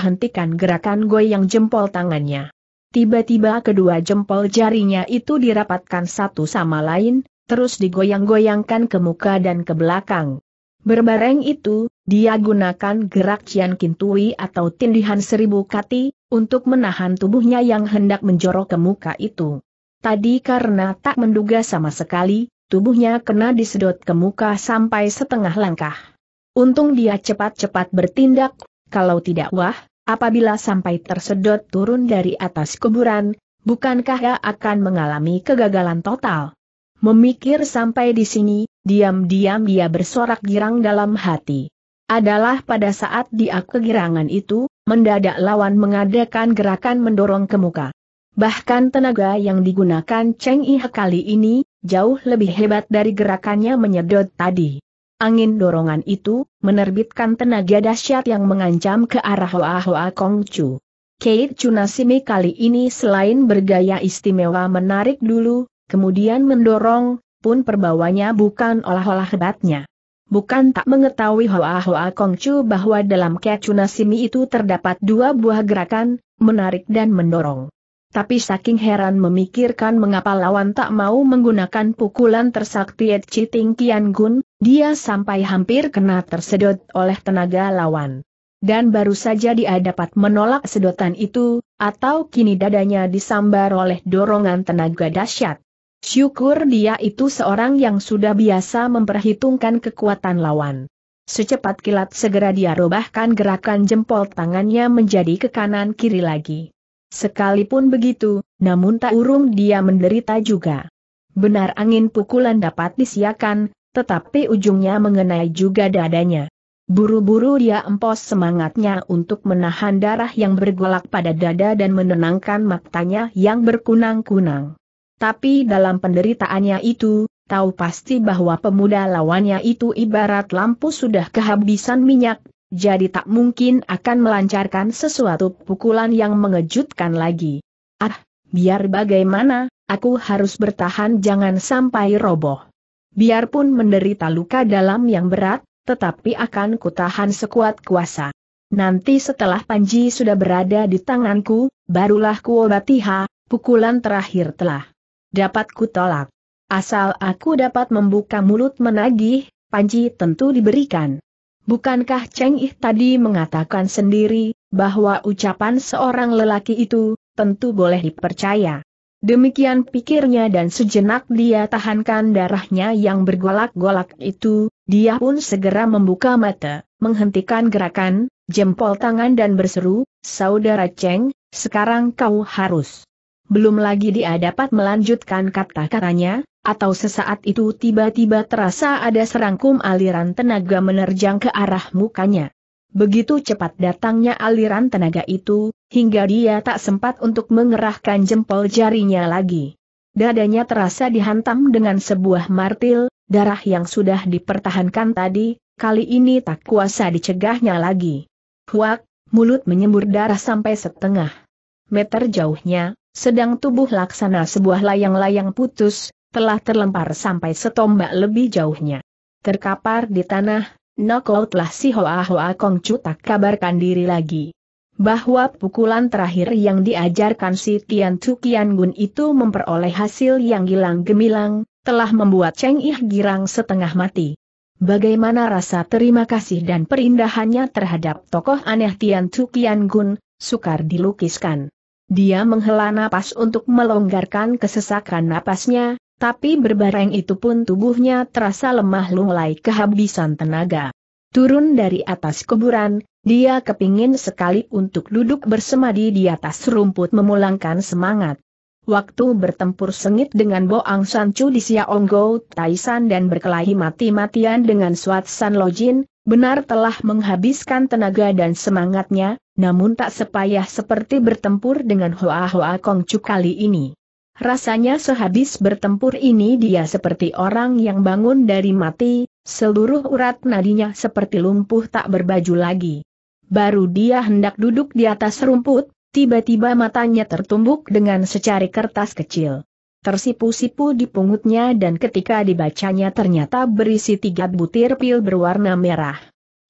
gerakan goyang jempol tangannya. Tiba-tiba kedua jempol jarinya itu dirapatkan satu sama lain, terus digoyang-goyangkan ke muka dan ke belakang. Berbareng itu, dia gunakan gerak cian kintui atau tindihan seribu kati, untuk menahan tubuhnya yang hendak menjorok ke muka itu. Tadi karena tak menduga sama sekali, tubuhnya kena disedot ke muka sampai setengah langkah. Untung dia cepat-cepat bertindak, kalau tidak wah, apabila sampai tersedot turun dari atas kuburan, bukankah ia akan mengalami kegagalan total? Memikir sampai di sini, diam-diam dia bersorak girang dalam hati. Adalah pada saat dia kegirangan itu, mendadak lawan mengadakan gerakan mendorong ke muka. Bahkan tenaga yang digunakan Cheng Ihe kali ini, jauh lebih hebat dari gerakannya menyedot tadi. Angin dorongan itu, menerbitkan tenaga dahsyat yang mengancam ke arah Hoa Hoa Kong Chu. Kate Chunasimi kali ini selain bergaya istimewa menarik dulu, kemudian mendorong, pun perbawanya bukan olah-olah hebatnya. Bukan tak mengetahui Hoa Hoa Kong Chu bahwa dalam Kate Chunasimi itu terdapat dua buah gerakan, menarik dan mendorong. Tapi saking heran memikirkan mengapa lawan tak mau menggunakan pukulan tersakti Ed Chiting Kian Gun, dia sampai hampir kena tersedot oleh tenaga lawan. Dan baru saja dia dapat menolak sedotan itu, atau kini dadanya disambar oleh dorongan tenaga dahsyat. Syukur dia itu seorang yang sudah biasa memperhitungkan kekuatan lawan. Secepat kilat segera dia robahkan gerakan jempol tangannya menjadi ke kanan kiri lagi. Sekalipun begitu, namun tak urung dia menderita juga. Benar angin pukulan dapat disiakan, tetapi ujungnya mengenai juga dadanya. Buru-buru dia empos semangatnya untuk menahan darah yang bergolak pada dada dan menenangkan matanya yang berkunang-kunang. Tapi dalam penderitaannya itu, tahu pasti bahwa pemuda lawannya itu ibarat lampu sudah kehabisan minyak jadi tak mungkin akan melancarkan sesuatu pukulan yang mengejutkan lagi. Ah, biar bagaimana, aku harus bertahan jangan sampai roboh. Biarpun menderita luka dalam yang berat, tetapi akan kutahan sekuat kuasa. Nanti setelah Panji sudah berada di tanganku, barulah kuobati ha, pukulan terakhir telah dapat kutolak. Asal aku dapat membuka mulut menagih, Panji tentu diberikan. Bukankah Cheng Ih tadi mengatakan sendiri, bahwa ucapan seorang lelaki itu, tentu boleh dipercaya. Demikian pikirnya dan sejenak dia tahankan darahnya yang bergolak-golak itu, dia pun segera membuka mata, menghentikan gerakan, jempol tangan dan berseru, Saudara Cheng, sekarang kau harus. Belum lagi dia dapat melanjutkan kata-katanya, atau sesaat itu tiba-tiba terasa ada serangkum aliran tenaga menerjang ke arah mukanya. Begitu cepat datangnya aliran tenaga itu, hingga dia tak sempat untuk mengerahkan jempol jarinya lagi. Dadanya terasa dihantam dengan sebuah martil, darah yang sudah dipertahankan tadi, kali ini tak kuasa dicegahnya lagi. Huak, mulut menyembur darah sampai setengah meter jauhnya, sedang tubuh laksana sebuah layang-layang putus, telah terlempar sampai setombak lebih jauhnya. Terkapar di tanah, knockoutlah si Hoa Hoa Chu tak kabarkan diri lagi. Bahwa pukulan terakhir yang diajarkan si Tian Tu Kian Gun itu memperoleh hasil yang hilang gemilang, telah membuat Cheng Ih girang setengah mati. Bagaimana rasa terima kasih dan perindahannya terhadap tokoh aneh Tian Tu Kian Gun, sukar dilukiskan. Dia menghela napas untuk melonggarkan kesesakan napasnya, tapi berbareng itu pun tubuhnya terasa lemah lunglai kehabisan tenaga. Turun dari atas kuburan, dia kepingin sekali untuk duduk bersemadi di atas rumput memulangkan semangat. Waktu bertempur sengit dengan Boang Sancu di Xiaonggo Taisan dan berkelahi mati-matian dengan Swat San Lojin, benar telah menghabiskan tenaga dan semangatnya, namun tak sepayah seperti bertempur dengan Hoa Hoa Kong Kongcu kali ini. Rasanya sehabis bertempur ini dia seperti orang yang bangun dari mati, seluruh urat nadinya seperti lumpuh tak berbaju lagi. Baru dia hendak duduk di atas rumput, tiba-tiba matanya tertumbuk dengan secari kertas kecil. Tersipu-sipu di pungutnya dan ketika dibacanya ternyata berisi tiga butir pil berwarna merah.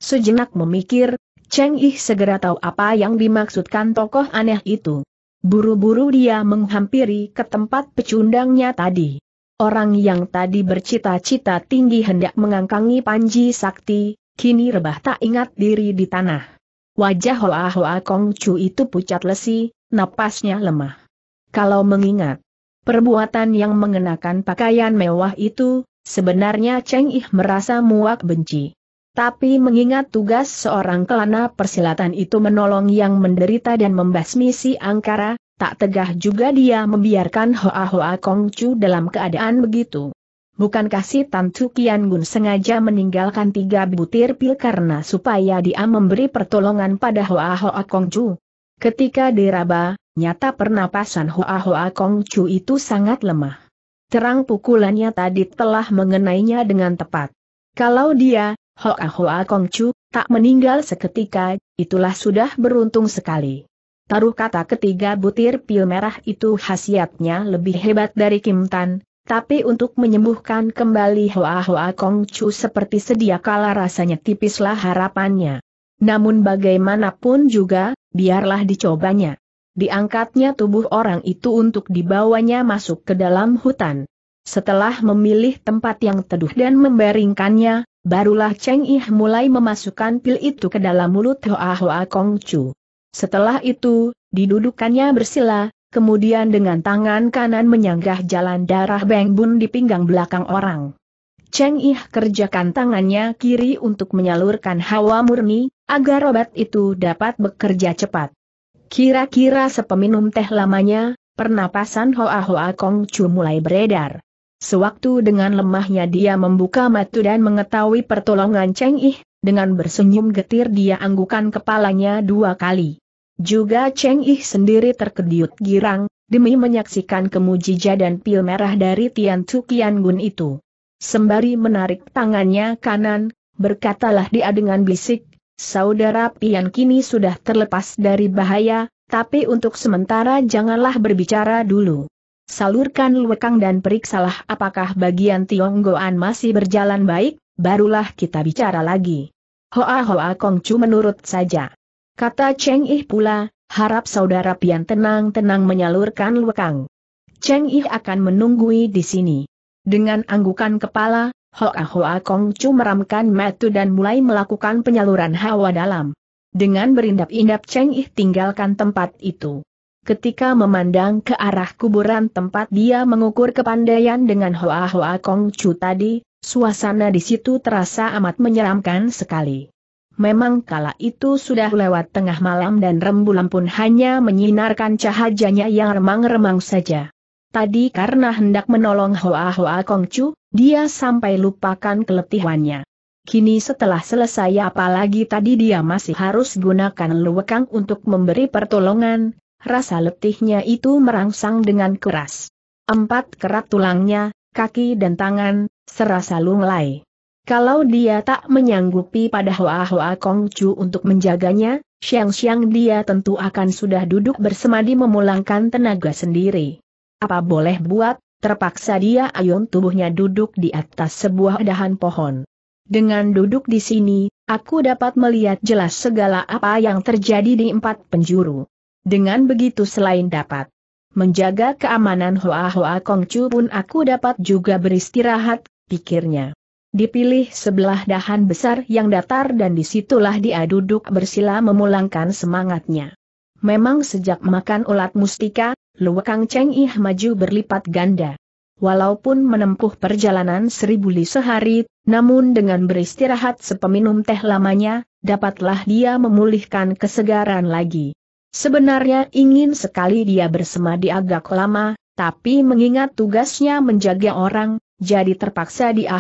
Sejenak memikir, Cheng Ih segera tahu apa yang dimaksudkan tokoh aneh itu. Buru-buru dia menghampiri ke tempat pecundangnya tadi. Orang yang tadi bercita-cita tinggi hendak mengangkangi Panji Sakti, kini rebah tak ingat diri di tanah. Wajah Hoa Hoa Kong Chu itu pucat lesi, napasnya lemah. Kalau mengingat perbuatan yang mengenakan pakaian mewah itu, sebenarnya Cheng Ih merasa muak benci. Tapi mengingat tugas seorang kelana persilatan itu menolong yang menderita dan membasmi si Angkara, tak tegah juga dia membiarkan Hoa Hoa Kong Chu dalam keadaan begitu. Bukankah si Tan Kian Gun sengaja meninggalkan tiga butir pil karena supaya dia memberi pertolongan pada Hoa Hoa Kong Chu? Ketika diraba, nyata pernapasan Hoa Hoa Kong Chu itu sangat lemah. Terang pukulannya tadi telah mengenainya dengan tepat. Kalau dia, Hoa Hoa Kongcu, tak meninggal seketika, itulah sudah beruntung sekali. Taruh kata ketiga butir pil merah itu khasiatnya lebih hebat dari Kim Tan, tapi untuk menyembuhkan kembali Hoa Hoa Kongcu seperti sedia kala rasanya tipislah harapannya. Namun bagaimanapun juga, biarlah dicobanya. Diangkatnya tubuh orang itu untuk dibawanya masuk ke dalam hutan. Setelah memilih tempat yang teduh dan membaringkannya, Barulah Cheng Ih mulai memasukkan pil itu ke dalam mulut Hoa Hoa Kong Chu. Setelah itu, didudukannya bersila, kemudian dengan tangan kanan menyanggah jalan darah Beng Bun di pinggang belakang orang. Cheng Ih kerjakan tangannya kiri untuk menyalurkan hawa murni, agar obat itu dapat bekerja cepat. Kira-kira sepeminum teh lamanya, pernapasan Hoa Hoa Kong Chu mulai beredar. Sewaktu dengan lemahnya dia membuka mata dan mengetahui pertolongan Cheng Yi, dengan bersenyum getir dia anggukan kepalanya dua kali. Juga Cheng Yi sendiri terkejut girang, demi menyaksikan kemujija dan pil merah dari Tian Tu Kian Gun itu. Sembari menarik tangannya kanan, berkatalah dia dengan bisik, Saudara Pian kini sudah terlepas dari bahaya, tapi untuk sementara janganlah berbicara dulu salurkan lekang dan periksalah apakah bagian Tionggoan masih berjalan baik, barulah kita bicara lagi. Hoa Hoa Kongcu menurut saja. Kata Cheng Ih pula, harap saudara Pian tenang-tenang menyalurkan lekang. Cheng Ih akan menunggui di sini. Dengan anggukan kepala, Hoa Hoa Kongcu meramkan metu dan mulai melakukan penyaluran hawa dalam. Dengan berindap-indap Cheng Ih tinggalkan tempat itu ketika memandang ke arah kuburan tempat dia mengukur kepandaian dengan Hoa-Hoa Kong Chu tadi, suasana di situ terasa amat menyeramkan sekali. Memang kala itu sudah lewat tengah malam dan rembulan pun hanya menyinarkan cahayanya yang remang-remang saja. Tadi karena hendak menolong Hoa-Hoa Kong Chu, dia sampai lupakan keletihannya. Kini setelah selesai apalagi tadi dia masih harus gunakan luwekang untuk memberi pertolongan, rasa letihnya itu merangsang dengan keras. Empat kerak tulangnya, kaki dan tangan, serasa lunglai. Kalau dia tak menyanggupi pada Hoa-Hoa Chu untuk menjaganya, siang-siang dia tentu akan sudah duduk bersemadi memulangkan tenaga sendiri. Apa boleh buat, terpaksa dia ayun tubuhnya duduk di atas sebuah dahan pohon. Dengan duduk di sini, aku dapat melihat jelas segala apa yang terjadi di empat penjuru. Dengan begitu selain dapat menjaga keamanan Hoa Hoa Kongcu pun aku dapat juga beristirahat, pikirnya. Dipilih sebelah dahan besar yang datar dan disitulah dia duduk bersila memulangkan semangatnya. Memang sejak makan ulat mustika, Kang Cheng Ih maju berlipat ganda. Walaupun menempuh perjalanan seribu li sehari, namun dengan beristirahat sepeminum teh lamanya, dapatlah dia memulihkan kesegaran lagi. Sebenarnya ingin sekali dia bersemadi agak lama, tapi mengingat tugasnya menjaga orang, jadi terpaksa dia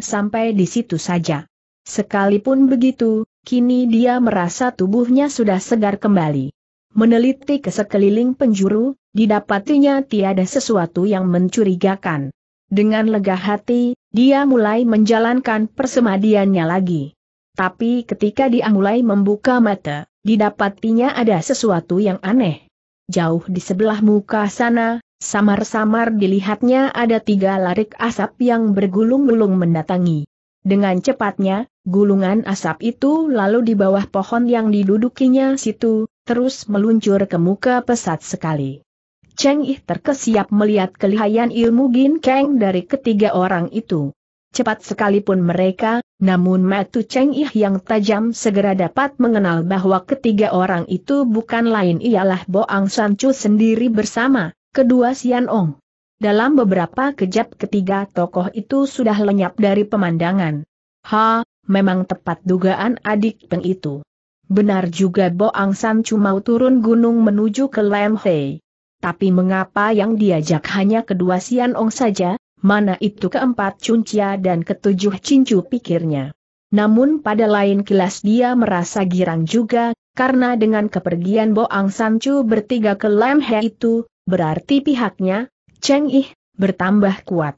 sampai di situ saja. Sekalipun begitu, kini dia merasa tubuhnya sudah segar kembali. Meneliti ke sekeliling penjuru, didapatinya tiada sesuatu yang mencurigakan. Dengan lega hati, dia mulai menjalankan persemadiannya lagi. Tapi ketika dia mulai membuka mata, didapatinya ada sesuatu yang aneh. Jauh di sebelah muka sana, samar-samar dilihatnya ada tiga larik asap yang bergulung-gulung mendatangi. Dengan cepatnya, gulungan asap itu lalu di bawah pohon yang didudukinya situ, terus meluncur ke muka pesat sekali. Cheng Yi terkesiap melihat kelihayan ilmu Gin Kang dari ketiga orang itu cepat sekalipun mereka, namun Matu Cheng Ih yang tajam segera dapat mengenal bahwa ketiga orang itu bukan lain ialah Boang Sancu sendiri bersama, kedua Sian Ong. Dalam beberapa kejap ketiga tokoh itu sudah lenyap dari pemandangan. Ha, memang tepat dugaan adik peng itu. Benar juga Boang Chu mau turun gunung menuju ke Lam Hei. Tapi mengapa yang diajak hanya kedua Sian Ong saja, mana itu keempat cuncia dan ketujuh cincu pikirnya. Namun pada lain kilas dia merasa girang juga, karena dengan kepergian Boang Sancu bertiga ke Lemhe itu, berarti pihaknya, Cheng Ih, bertambah kuat.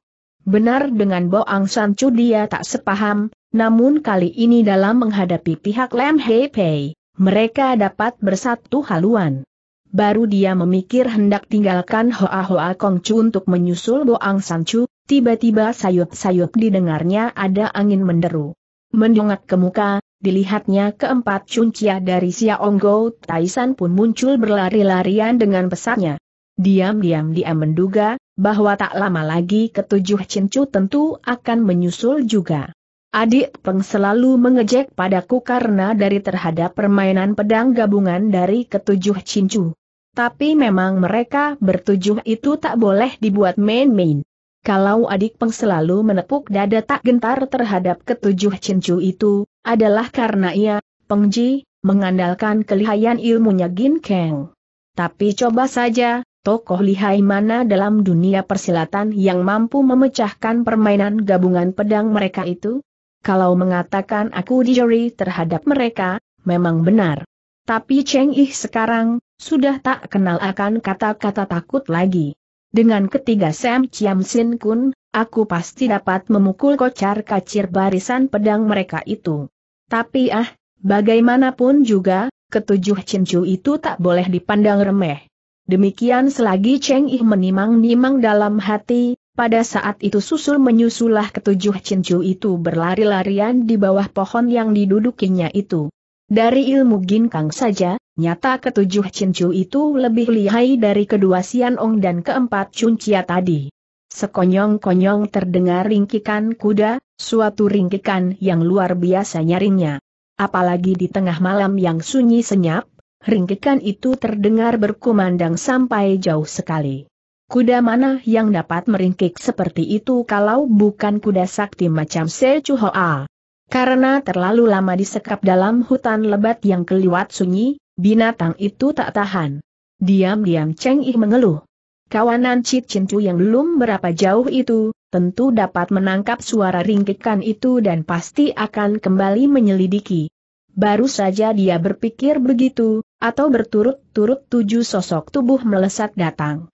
Benar dengan Boang Sancu dia tak sepaham, namun kali ini dalam menghadapi pihak Lemhe Pei, mereka dapat bersatu haluan. Baru dia memikir hendak tinggalkan Hoa Hoa Kong Chu untuk menyusul Boang Chu, tiba-tiba sayup-sayup didengarnya ada angin menderu. Mendongak ke muka, dilihatnya keempat cuncia dari Xiaonggo Taisan pun muncul berlari-larian dengan pesatnya. Diam-diam dia menduga, bahwa tak lama lagi ketujuh cincu tentu akan menyusul juga. Adik Peng selalu mengejek padaku karena dari terhadap permainan pedang gabungan dari ketujuh cincu. Tapi memang mereka bertujuh itu tak boleh dibuat main-main. Kalau adik peng selalu menepuk dada tak gentar terhadap ketujuh cincu itu, adalah karena ia, pengji, mengandalkan kelihayan ilmunya Ginkeng. Tapi coba saja, tokoh lihai mana dalam dunia persilatan yang mampu memecahkan permainan gabungan pedang mereka itu? Kalau mengatakan aku dijuri terhadap mereka, memang benar tapi Cheng Ih sekarang, sudah tak kenal akan kata-kata takut lagi. Dengan ketiga Sam Chiam Sin Kun, aku pasti dapat memukul kocar kacir barisan pedang mereka itu. Tapi ah, bagaimanapun juga, ketujuh cincu itu tak boleh dipandang remeh. Demikian selagi Cheng Ih menimang-nimang dalam hati, pada saat itu susul menyusulah ketujuh cincu itu berlari-larian di bawah pohon yang didudukinya itu. Dari ilmu ginkang saja, nyata ketujuh cincu itu lebih lihai dari kedua sianong dan keempat cuncia tadi. Sekonyong-konyong terdengar ringkikan kuda, suatu ringkikan yang luar biasa nyaringnya. Apalagi di tengah malam yang sunyi senyap, ringkikan itu terdengar berkumandang sampai jauh sekali. Kuda mana yang dapat meringkik seperti itu kalau bukan kuda sakti macam Sechuhoa? Karena terlalu lama disekap dalam hutan lebat yang keliwat sunyi, binatang itu tak tahan. Diam-diam Cheng Yi mengeluh. Kawanan Cit Cincu yang belum berapa jauh itu, tentu dapat menangkap suara ringkikan itu dan pasti akan kembali menyelidiki. Baru saja dia berpikir begitu, atau berturut-turut tujuh sosok tubuh melesat datang.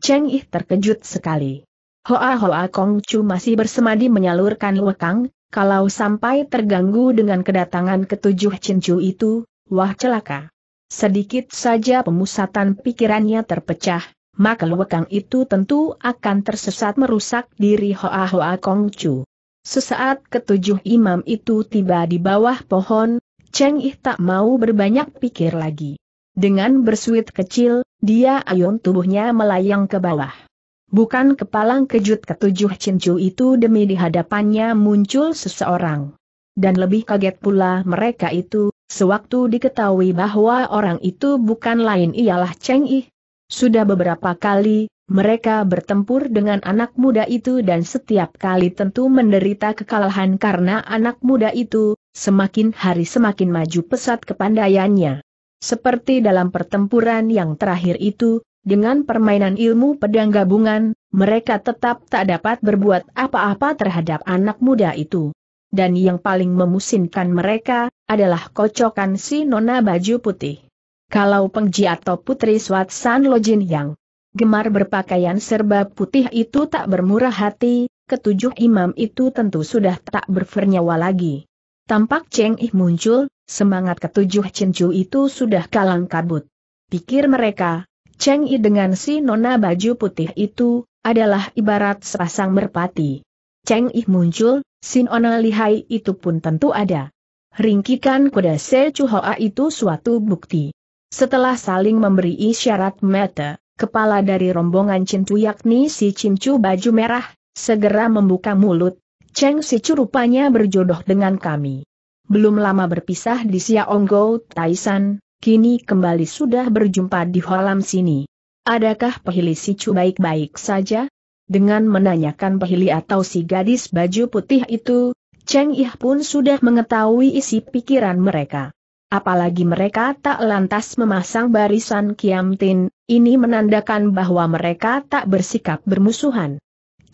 Cheng Yi terkejut sekali. Hoa Hoa Kong Chu masih bersemadi menyalurkan lekang, kalau sampai terganggu dengan kedatangan ketujuh cincu itu, wah celaka. Sedikit saja pemusatan pikirannya terpecah, maka lewekang itu tentu akan tersesat merusak diri Hoa Hoa Kong Chu. Sesaat ketujuh imam itu tiba di bawah pohon, Cheng Ih tak mau berbanyak pikir lagi. Dengan bersuit kecil, dia ayun tubuhnya melayang ke bawah. Bukan kepalang kejut ketujuh cincu itu demi di hadapannya muncul seseorang. Dan lebih kaget pula mereka itu, sewaktu diketahui bahwa orang itu bukan lain ialah Cheng Yi. Sudah beberapa kali, mereka bertempur dengan anak muda itu dan setiap kali tentu menderita kekalahan karena anak muda itu, semakin hari semakin maju pesat kepandaiannya. Seperti dalam pertempuran yang terakhir itu, dengan permainan ilmu pedang gabungan, mereka tetap tak dapat berbuat apa-apa terhadap anak muda itu. Dan yang paling memusinkan mereka, adalah kocokan si nona baju putih. Kalau pengji atau putri Swat San Lojin yang gemar berpakaian serba putih itu tak bermurah hati, ketujuh imam itu tentu sudah tak bernyawa lagi. Tampak Cheng Ih muncul, semangat ketujuh cincu itu sudah kalang kabut. Pikir mereka, Cheng Yi dengan si nona baju putih itu, adalah ibarat sepasang merpati. Cheng Yi muncul, sin nona lihai itu pun tentu ada. Ringkikan kuda Se Chu Hoa itu suatu bukti. Setelah saling memberi isyarat mata, kepala dari rombongan Cincu yakni si Cincu baju merah, segera membuka mulut, Cheng Chu rupanya berjodoh dengan kami. Belum lama berpisah di Xiaonggou, Taishan kini kembali sudah berjumpa di halam sini. Adakah pehili si cu baik-baik saja? Dengan menanyakan pehili atau si gadis baju putih itu, Cheng Ih pun sudah mengetahui isi pikiran mereka. Apalagi mereka tak lantas memasang barisan kiamtin, ini menandakan bahwa mereka tak bersikap bermusuhan.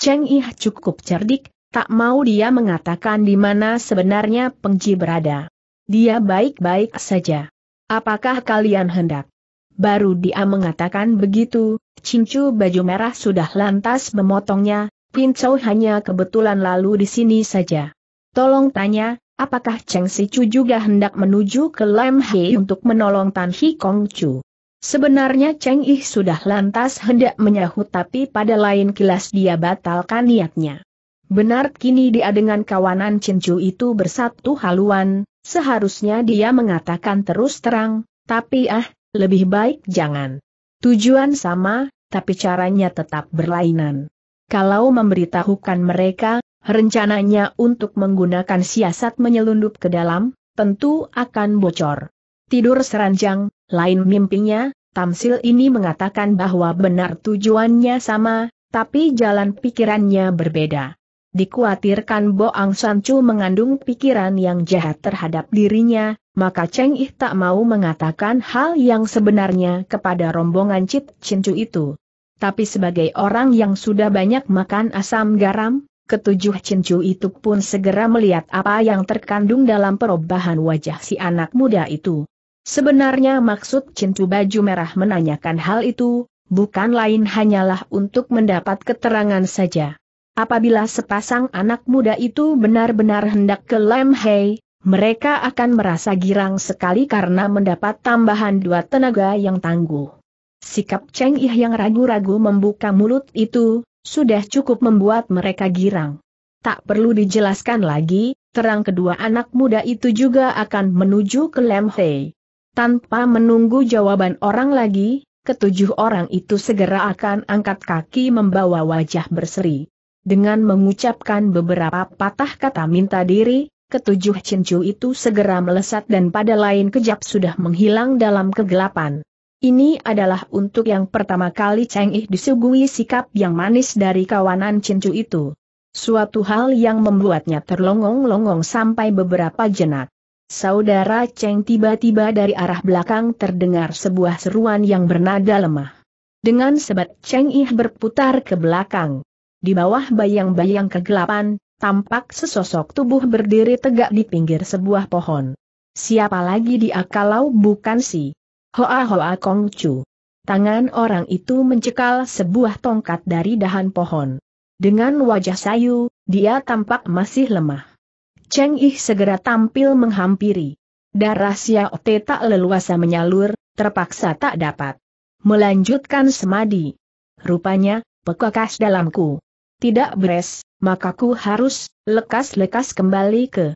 Cheng Ih cukup cerdik, tak mau dia mengatakan di mana sebenarnya Pengji berada. Dia baik-baik saja apakah kalian hendak? Baru dia mengatakan begitu, cincu baju merah sudah lantas memotongnya, Pincau hanya kebetulan lalu di sini saja. Tolong tanya, apakah Cheng Si Chu juga hendak menuju ke Lam Hei untuk menolong Tan Hi Kong Chu? Sebenarnya Cheng Ih sudah lantas hendak menyahut tapi pada lain kilas dia batalkan niatnya. Benar kini dia dengan kawanan Cincu itu bersatu haluan, Seharusnya dia mengatakan terus terang, tapi ah, lebih baik jangan. Tujuan sama, tapi caranya tetap berlainan. Kalau memberitahukan mereka, rencananya untuk menggunakan siasat menyelundup ke dalam, tentu akan bocor. Tidur seranjang, lain mimpinya, Tamsil ini mengatakan bahwa benar tujuannya sama, tapi jalan pikirannya berbeda. Dikuatirkan Boang Sancu mengandung pikiran yang jahat terhadap dirinya, maka Cheng Ih tak mau mengatakan hal yang sebenarnya kepada rombongan Cit Cincu itu. Tapi sebagai orang yang sudah banyak makan asam garam, ketujuh Cincu itu pun segera melihat apa yang terkandung dalam perubahan wajah si anak muda itu. Sebenarnya maksud Cincu baju merah menanyakan hal itu, bukan lain hanyalah untuk mendapat keterangan saja. Apabila sepasang anak muda itu benar-benar hendak ke Lam mereka akan merasa girang sekali karena mendapat tambahan dua tenaga yang tangguh. Sikap Cheng Ih yang ragu-ragu membuka mulut itu, sudah cukup membuat mereka girang. Tak perlu dijelaskan lagi, terang kedua anak muda itu juga akan menuju ke Lem Tanpa menunggu jawaban orang lagi, ketujuh orang itu segera akan angkat kaki membawa wajah berseri. Dengan mengucapkan beberapa patah kata minta diri, ketujuh cincu itu segera melesat dan pada lain kejap sudah menghilang dalam kegelapan. Ini adalah untuk yang pertama kali Cheng Ih disuguhi sikap yang manis dari kawanan cincu itu. Suatu hal yang membuatnya terlongong-longong sampai beberapa jenak. Saudara Cheng tiba-tiba dari arah belakang terdengar sebuah seruan yang bernada lemah. Dengan sebat Cheng Ih berputar ke belakang. Di bawah bayang-bayang kegelapan, tampak sesosok tubuh berdiri tegak di pinggir sebuah pohon. Siapa lagi dia kalau bukan si Hoa Hoa Kong Chu. Tangan orang itu mencekal sebuah tongkat dari dahan pohon. Dengan wajah sayu, dia tampak masih lemah. Cheng Yi segera tampil menghampiri. Darah Xiao Te tak leluasa menyalur, terpaksa tak dapat melanjutkan semadi. Rupanya, pekakas dalamku tidak beres, maka ku harus lekas-lekas kembali ke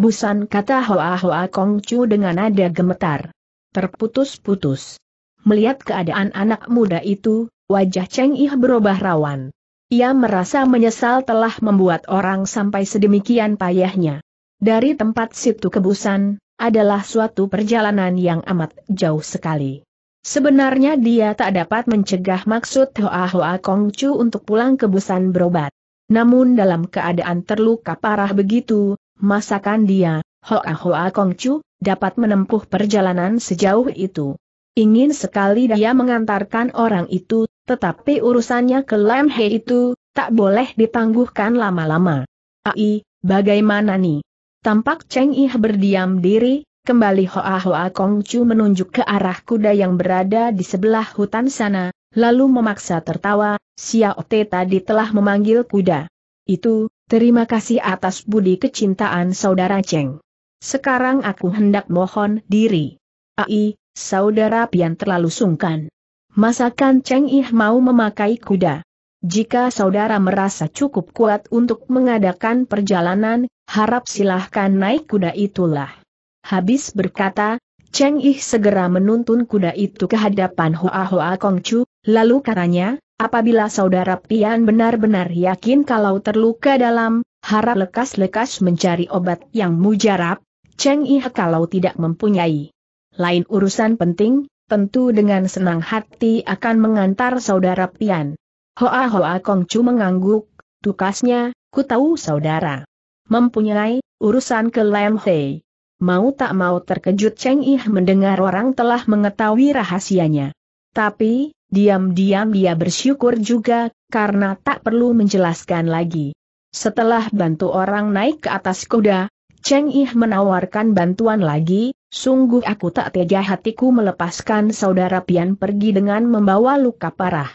Busan kata Hoa Hoa Kong Chu dengan nada gemetar. Terputus-putus. Melihat keadaan anak muda itu, wajah Cheng Ih berubah rawan. Ia merasa menyesal telah membuat orang sampai sedemikian payahnya. Dari tempat situ ke Busan, adalah suatu perjalanan yang amat jauh sekali. Sebenarnya dia tak dapat mencegah maksud Hoa Hoa Kong Chu untuk pulang ke Busan berobat. Namun dalam keadaan terluka parah begitu, masakan dia, Hoa Hoa Kong Chu, dapat menempuh perjalanan sejauh itu. Ingin sekali dia mengantarkan orang itu, tetapi urusannya ke Lam He itu, tak boleh ditangguhkan lama-lama. Ai, bagaimana nih? Tampak Cheng Ih berdiam diri, Kembali Hoa Hoa Kong Chu menunjuk ke arah kuda yang berada di sebelah hutan sana, lalu memaksa tertawa, Xiao Te tadi telah memanggil kuda. Itu, terima kasih atas budi kecintaan saudara Cheng. Sekarang aku hendak mohon diri. Ai, saudara Pian terlalu sungkan. Masakan Cheng Ih mau memakai kuda. Jika saudara merasa cukup kuat untuk mengadakan perjalanan, harap silahkan naik kuda itulah. Habis berkata, Cheng Yi segera menuntun kuda itu ke hadapan Hoa Hoa Kong Chu, lalu katanya, apabila saudara Pian benar-benar yakin kalau terluka dalam, harap lekas-lekas mencari obat yang mujarab, Cheng Yi kalau tidak mempunyai. Lain urusan penting, tentu dengan senang hati akan mengantar saudara Pian. Hoa Hoa Kong Chu mengangguk, tukasnya, ku tahu saudara. Mempunyai, urusan ke Lam Hei. Mau tak mau terkejut Cheng Ih mendengar orang telah mengetahui rahasianya. Tapi, diam-diam dia bersyukur juga, karena tak perlu menjelaskan lagi. Setelah bantu orang naik ke atas kuda, Cheng Ih menawarkan bantuan lagi, sungguh aku tak tega hatiku melepaskan saudara Pian pergi dengan membawa luka parah.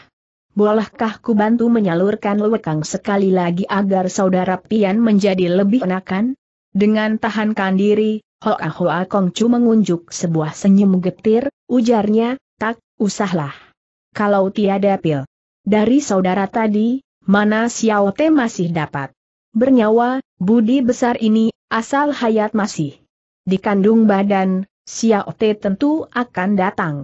Bolehkah ku bantu menyalurkan lewekang sekali lagi agar saudara Pian menjadi lebih enakan? Dengan tahankan diri, Hoa Hoa Kongcu mengunjuk sebuah senyum getir, ujarnya, tak, usahlah. Kalau tiada pil. Dari saudara tadi, mana Xiao Te masih dapat. Bernyawa, budi besar ini, asal hayat masih. Dikandung badan, Xiao Te tentu akan datang.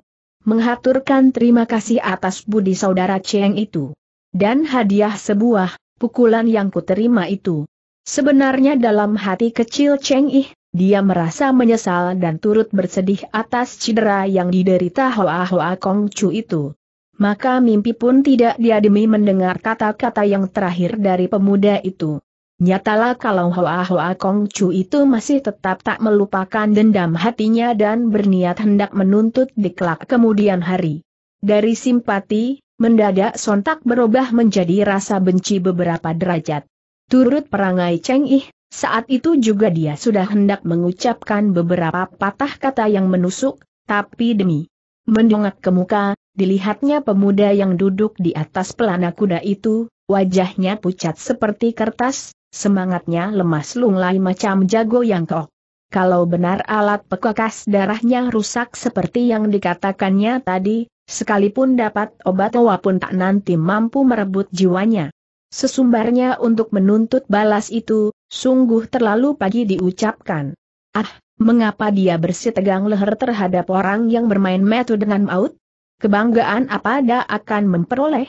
Menghaturkan terima kasih atas budi saudara Cheng itu. Dan hadiah sebuah, pukulan yang kuterima itu. Sebenarnya dalam hati kecil Cheng Ih, dia merasa menyesal dan turut bersedih atas cedera yang diderita Hoa Hoa Kong Chu itu. Maka mimpi pun tidak dia demi mendengar kata-kata yang terakhir dari pemuda itu. Nyatalah kalau Hoa Hoa Kong Chu itu masih tetap tak melupakan dendam hatinya dan berniat hendak menuntut dikelak kemudian hari. Dari simpati, mendadak sontak berubah menjadi rasa benci beberapa derajat. Turut perangai Cheng Ih, saat itu juga dia sudah hendak mengucapkan beberapa patah kata yang menusuk, tapi demi mendongak ke muka, dilihatnya pemuda yang duduk di atas pelana kuda itu, wajahnya pucat seperti kertas, semangatnya lemas lunglai macam jago yang kok. Kalau benar alat pekakas darahnya rusak seperti yang dikatakannya tadi, sekalipun dapat obat wapun tak nanti mampu merebut jiwanya. Sesumbarnya untuk menuntut balas itu, Sungguh terlalu pagi diucapkan. Ah, mengapa dia bersitegang leher terhadap orang yang bermain metu dengan maut? Kebanggaan apa dia akan memperoleh?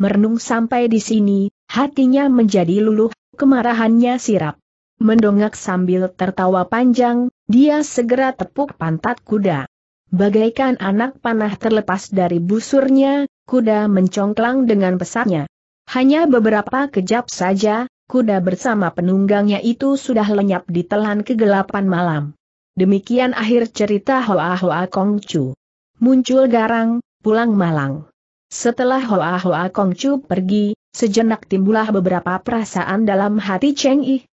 Merenung sampai di sini, hatinya menjadi luluh, kemarahannya sirap. Mendongak sambil tertawa panjang, dia segera tepuk pantat kuda. Bagaikan anak panah terlepas dari busurnya, kuda mencongklang dengan pesatnya. Hanya beberapa kejap saja, kuda bersama penunggangnya itu sudah lenyap di telan kegelapan malam. Demikian akhir cerita Hoa Hoa Kong Chu. Muncul garang, pulang malang. Setelah Hoa Hoa Kong Chu pergi, sejenak timbullah beberapa perasaan dalam hati Cheng Yi.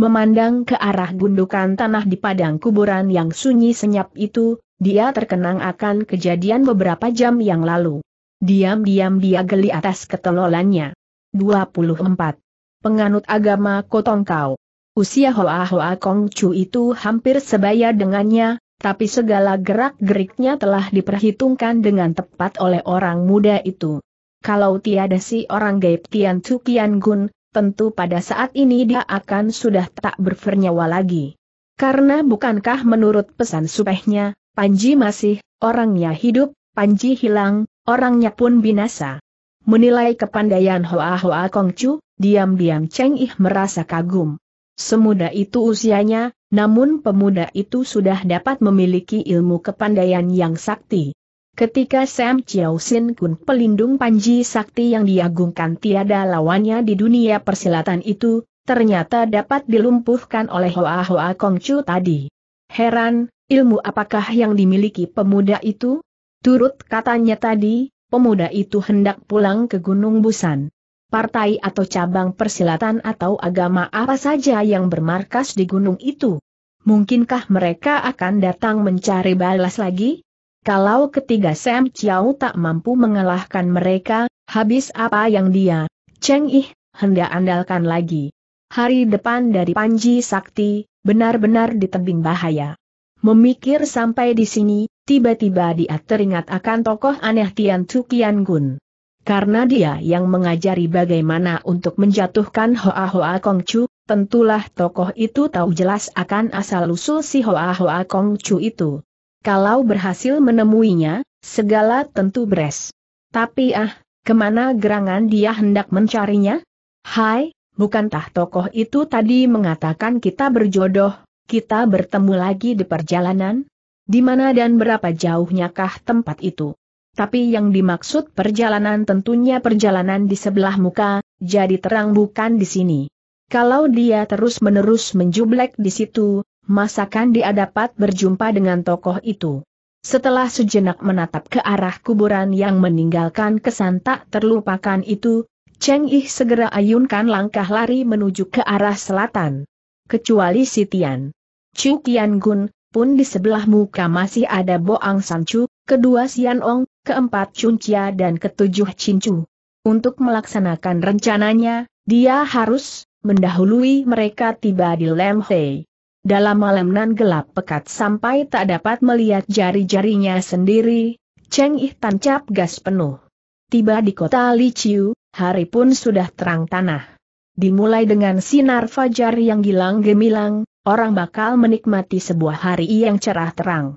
Memandang ke arah gundukan tanah di padang kuburan yang sunyi senyap itu, dia terkenang akan kejadian beberapa jam yang lalu. Diam-diam dia geli atas ketelolannya. 24 penganut agama Kotong Kau. Usia Hoa Hoa Kong Chu itu hampir sebaya dengannya, tapi segala gerak-geriknya telah diperhitungkan dengan tepat oleh orang muda itu. Kalau tiada si orang gaib Tian Chu Kian Gun, tentu pada saat ini dia akan sudah tak bernyawa lagi. Karena bukankah menurut pesan supehnya, Panji masih, orangnya hidup, Panji hilang, orangnya pun binasa. Menilai kepandaian Hoa Hoa kong-chu? diam-diam Cheng Ih merasa kagum. Semuda itu usianya, namun pemuda itu sudah dapat memiliki ilmu kepandaian yang sakti. Ketika Sam Chiao Sin Kun pelindung Panji Sakti yang diagungkan tiada lawannya di dunia persilatan itu, ternyata dapat dilumpuhkan oleh Hoa Hoa Kong Kongcu tadi. Heran, ilmu apakah yang dimiliki pemuda itu? Turut katanya tadi, pemuda itu hendak pulang ke Gunung Busan partai atau cabang persilatan atau agama apa saja yang bermarkas di gunung itu. Mungkinkah mereka akan datang mencari balas lagi? Kalau ketiga Sam Chiao tak mampu mengalahkan mereka, habis apa yang dia, Cheng Ih, hendak andalkan lagi. Hari depan dari Panji Sakti, benar-benar di tebing bahaya. Memikir sampai di sini, tiba-tiba dia teringat akan tokoh aneh Tian Kian Gun. Karena dia yang mengajari bagaimana untuk menjatuhkan Hoa Hoa Kong Chu, tentulah tokoh itu tahu jelas akan asal-usul si Hoa Hoa Kong Chu itu. Kalau berhasil menemuinya, segala tentu beres. Tapi ah, kemana gerangan dia hendak mencarinya? Hai, bukankah tokoh itu tadi mengatakan kita berjodoh, kita bertemu lagi di perjalanan? Di mana dan berapa jauhnya kah tempat itu? Tapi yang dimaksud perjalanan tentunya perjalanan di sebelah muka, jadi terang bukan di sini. Kalau dia terus-menerus menjublek di situ, masakan dia dapat berjumpa dengan tokoh itu. Setelah sejenak menatap ke arah kuburan yang meninggalkan kesan tak terlupakan itu, Cheng Yi segera ayunkan langkah lari menuju ke arah selatan. Kecuali si Tian. Chu Qian Gun, pun di sebelah muka masih ada Boang Sanchu, kedua Sian Ong, keempat Cuncia dan ketujuh Cincu. Untuk melaksanakan rencananya, dia harus mendahului mereka tiba di Lemhei. Dalam malam nan gelap pekat sampai tak dapat melihat jari-jarinya sendiri, Cheng Ih tancap gas penuh. Tiba di kota Liciu, hari pun sudah terang tanah. Dimulai dengan sinar fajar yang gilang gemilang, orang bakal menikmati sebuah hari yang cerah terang.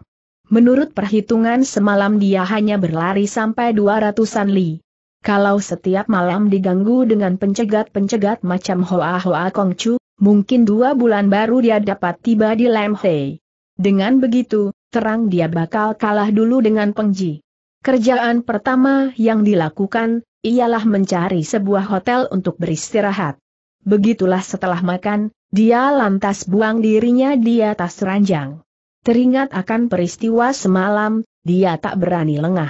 Menurut perhitungan semalam dia hanya berlari sampai 200-an li. Kalau setiap malam diganggu dengan pencegat-pencegat macam Hoa-Hoa Kongcu, mungkin dua bulan baru dia dapat tiba di Lamhei. Dengan begitu, terang dia bakal kalah dulu dengan Pengji. Kerjaan pertama yang dilakukan, ialah mencari sebuah hotel untuk beristirahat. Begitulah setelah makan, dia lantas buang dirinya di atas ranjang. Teringat akan peristiwa semalam, dia tak berani lengah.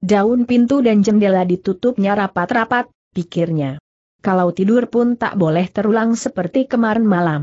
Daun pintu dan jendela ditutupnya rapat-rapat, pikirnya. Kalau tidur pun tak boleh terulang seperti kemarin malam.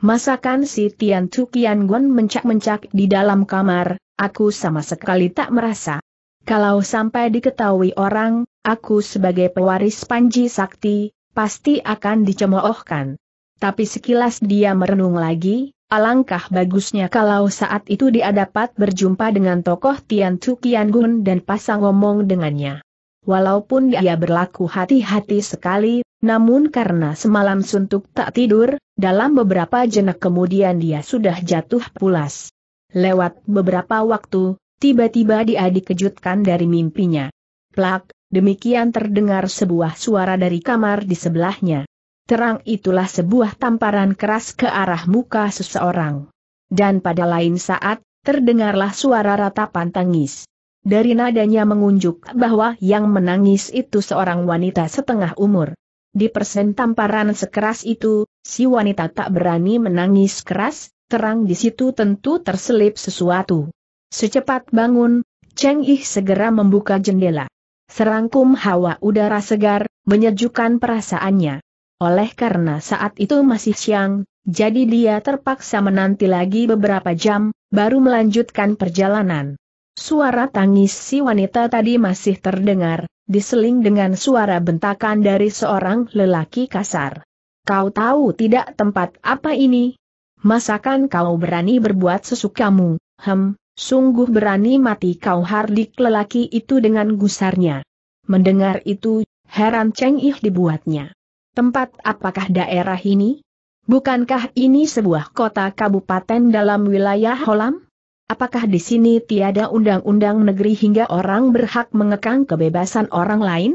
Masakan si Tian Chu Kian Gon mencak-mencak di dalam kamar, aku sama sekali tak merasa. Kalau sampai diketahui orang, aku sebagai pewaris Panji Sakti, pasti akan dicemoohkan. Tapi sekilas dia merenung lagi, Alangkah bagusnya kalau saat itu dia dapat berjumpa dengan tokoh Tian Tu Kian Gun dan pasang ngomong dengannya. Walaupun dia berlaku hati-hati sekali, namun karena semalam suntuk tak tidur, dalam beberapa jenak kemudian dia sudah jatuh pulas. Lewat beberapa waktu, tiba-tiba dia dikejutkan dari mimpinya. Plak, demikian terdengar sebuah suara dari kamar di sebelahnya terang itulah sebuah tamparan keras ke arah muka seseorang. Dan pada lain saat, terdengarlah suara ratapan tangis. Dari nadanya mengunjuk bahwa yang menangis itu seorang wanita setengah umur. Di persen tamparan sekeras itu, si wanita tak berani menangis keras, terang di situ tentu terselip sesuatu. Secepat bangun, Cheng Yi segera membuka jendela. Serangkum hawa udara segar, menyejukkan perasaannya. Oleh karena saat itu masih siang, jadi dia terpaksa menanti lagi beberapa jam, baru melanjutkan perjalanan. Suara tangis si wanita tadi masih terdengar, diseling dengan suara bentakan dari seorang lelaki kasar. Kau tahu tidak tempat apa ini? Masakan kau berani berbuat sesukamu, hem, sungguh berani mati kau hardik lelaki itu dengan gusarnya. Mendengar itu, heran Cheng Ih dibuatnya. Tempat apakah daerah ini? Bukankah ini sebuah kota kabupaten dalam wilayah Holam? Apakah di sini tiada undang-undang negeri hingga orang berhak mengekang kebebasan orang lain?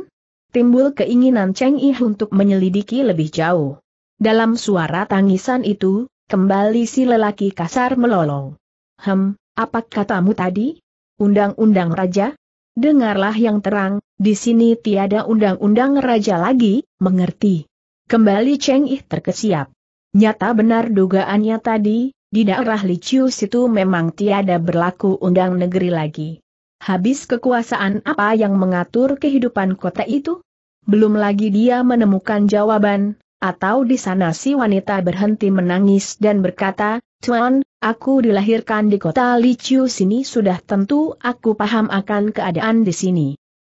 Timbul keinginan Cheng Yi untuk menyelidiki lebih jauh. Dalam suara tangisan itu, kembali si lelaki kasar melolong. Hem, apa katamu tadi? Undang-undang raja? Dengarlah yang terang, di sini tiada undang-undang raja lagi, mengerti? Kembali Cheng Ih terkesiap. Nyata benar dugaannya tadi, di daerah Liciu situ memang tiada berlaku undang negeri lagi. Habis kekuasaan apa yang mengatur kehidupan kota itu? Belum lagi dia menemukan jawaban, atau di sana si wanita berhenti menangis dan berkata, Tuan, aku dilahirkan di kota Liciu sini sudah tentu aku paham akan keadaan di sini.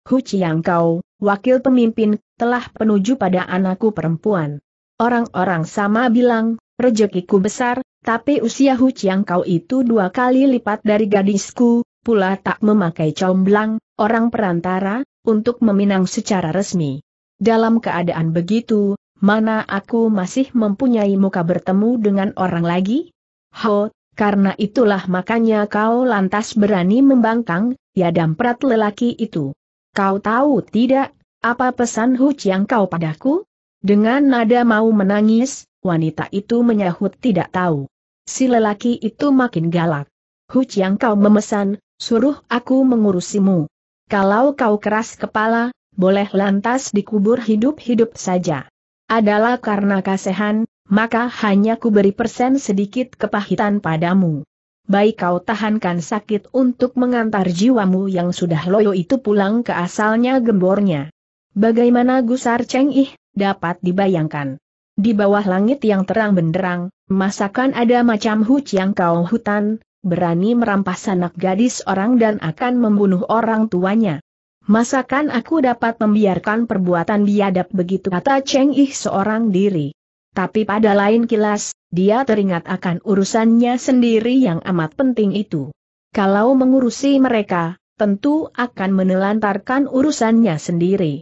Hu Chiang kau, wakil pemimpin, telah penuju pada anakku perempuan. Orang-orang sama bilang, rejekiku besar, tapi usia Huciang kau itu dua kali lipat dari gadisku, pula tak memakai comblang, orang perantara, untuk meminang secara resmi. Dalam keadaan begitu, mana aku masih mempunyai muka bertemu dengan orang lagi? Ho, karena itulah makanya kau lantas berani membangkang, ya damprat lelaki itu. Kau tahu tidak, apa pesan Hu Chiang kau padaku? Dengan nada mau menangis, wanita itu menyahut tidak tahu. Si lelaki itu makin galak. Hu Chiang kau memesan, suruh aku mengurusimu. Kalau kau keras kepala, boleh lantas dikubur hidup-hidup saja. Adalah karena kasihan, maka hanya kuberi persen sedikit kepahitan padamu baik kau tahankan sakit untuk mengantar jiwamu yang sudah loyo itu pulang ke asalnya gembornya. Bagaimana Gusar Cheng Ih, dapat dibayangkan. Di bawah langit yang terang benderang, masakan ada macam huc yang kau hutan, berani merampas anak gadis orang dan akan membunuh orang tuanya. Masakan aku dapat membiarkan perbuatan biadab begitu kata Cheng Ih seorang diri. Tapi pada lain kilas, dia teringat akan urusannya sendiri yang amat penting itu. Kalau mengurusi mereka, tentu akan menelantarkan urusannya sendiri.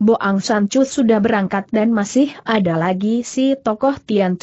Boang Sancut sudah berangkat dan masih ada lagi si tokoh Tian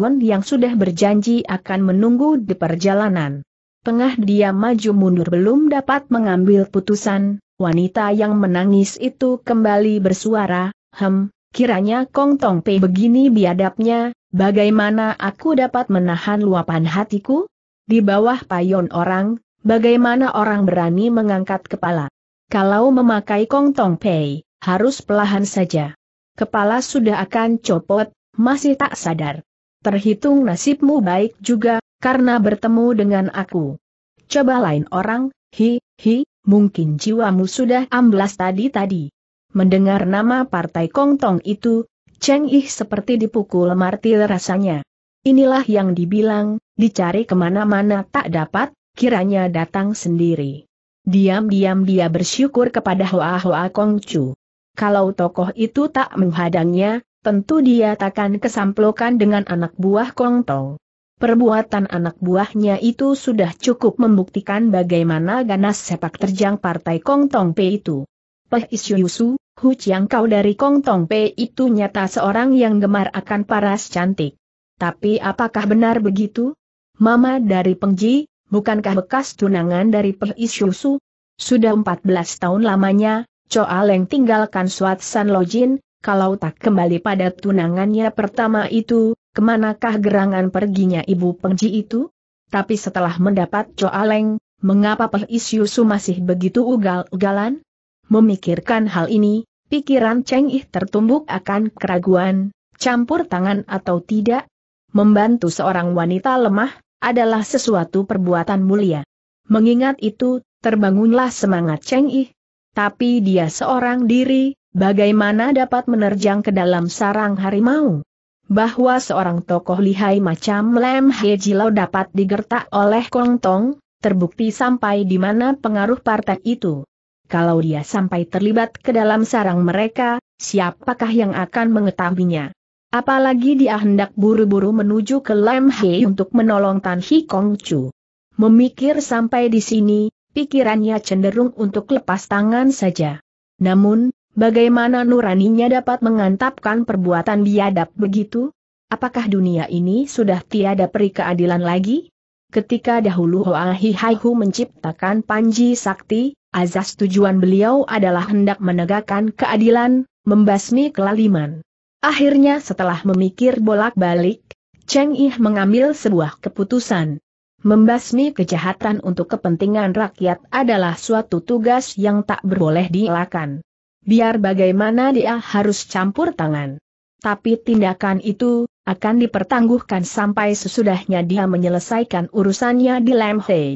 Gon yang sudah berjanji akan menunggu di perjalanan. Tengah dia maju mundur belum dapat mengambil putusan, wanita yang menangis itu kembali bersuara, Hem, kiranya Kong Tong Pei begini biadabnya, Bagaimana aku dapat menahan luapan hatiku? Di bawah payon orang, bagaimana orang berani mengangkat kepala? Kalau memakai Kong Tong pei, harus pelahan saja. Kepala sudah akan copot, masih tak sadar. Terhitung nasibmu baik juga, karena bertemu dengan aku. Coba lain orang, hi, hi, mungkin jiwamu sudah amblas tadi-tadi. Mendengar nama partai kongtong itu, Cheng Ih seperti dipukul martil rasanya. Inilah yang dibilang, dicari kemana-mana tak dapat, kiranya datang sendiri. Diam-diam dia bersyukur kepada Hoa Hoa Kong Chu. Kalau tokoh itu tak menghadangnya, tentu dia takkan kesamplokan dengan anak buah Kong Tong. Perbuatan anak buahnya itu sudah cukup membuktikan bagaimana ganas sepak terjang partai Kong Tong P itu. Peh Yusu. Hu Chiang Kau dari Kong Tong Pei itu nyata seorang yang gemar akan paras cantik. Tapi apakah benar begitu? Mama dari Pengji, bukankah bekas tunangan dari Peh Isyusu? Sudah 14 tahun lamanya, Choa Leng tinggalkan Suat San Lojin, kalau tak kembali pada tunangannya pertama itu, kemanakah gerangan perginya ibu Pengji itu? Tapi setelah mendapat Choa Leng, mengapa Peh Isyusu masih begitu ugal-ugalan? Memikirkan hal ini, pikiran Cheng Yi tertumbuk akan keraguan, campur tangan atau tidak. Membantu seorang wanita lemah, adalah sesuatu perbuatan mulia. Mengingat itu, terbangunlah semangat Cheng Yi. Tapi dia seorang diri, bagaimana dapat menerjang ke dalam sarang harimau? Bahwa seorang tokoh lihai macam Lem He Jilau dapat digertak oleh Kong Tong, terbukti sampai di mana pengaruh partai itu kalau dia sampai terlibat ke dalam sarang mereka, siapakah yang akan mengetahuinya? Apalagi dia hendak buru-buru menuju ke Lam He untuk menolong Tan Hi Kong Chu. Memikir sampai di sini, pikirannya cenderung untuk lepas tangan saja. Namun, bagaimana nuraninya dapat mengantapkan perbuatan biadab begitu? Apakah dunia ini sudah tiada peri keadilan lagi? Ketika dahulu Hoa Hi Hai Hu menciptakan Panji Sakti, Azas tujuan beliau adalah hendak menegakkan keadilan, membasmi kelaliman. Akhirnya setelah memikir bolak-balik, Cheng Yi mengambil sebuah keputusan. Membasmi kejahatan untuk kepentingan rakyat adalah suatu tugas yang tak berboleh dielakkan. Biar bagaimana dia harus campur tangan. Tapi tindakan itu, akan dipertangguhkan sampai sesudahnya dia menyelesaikan urusannya di Lemhei.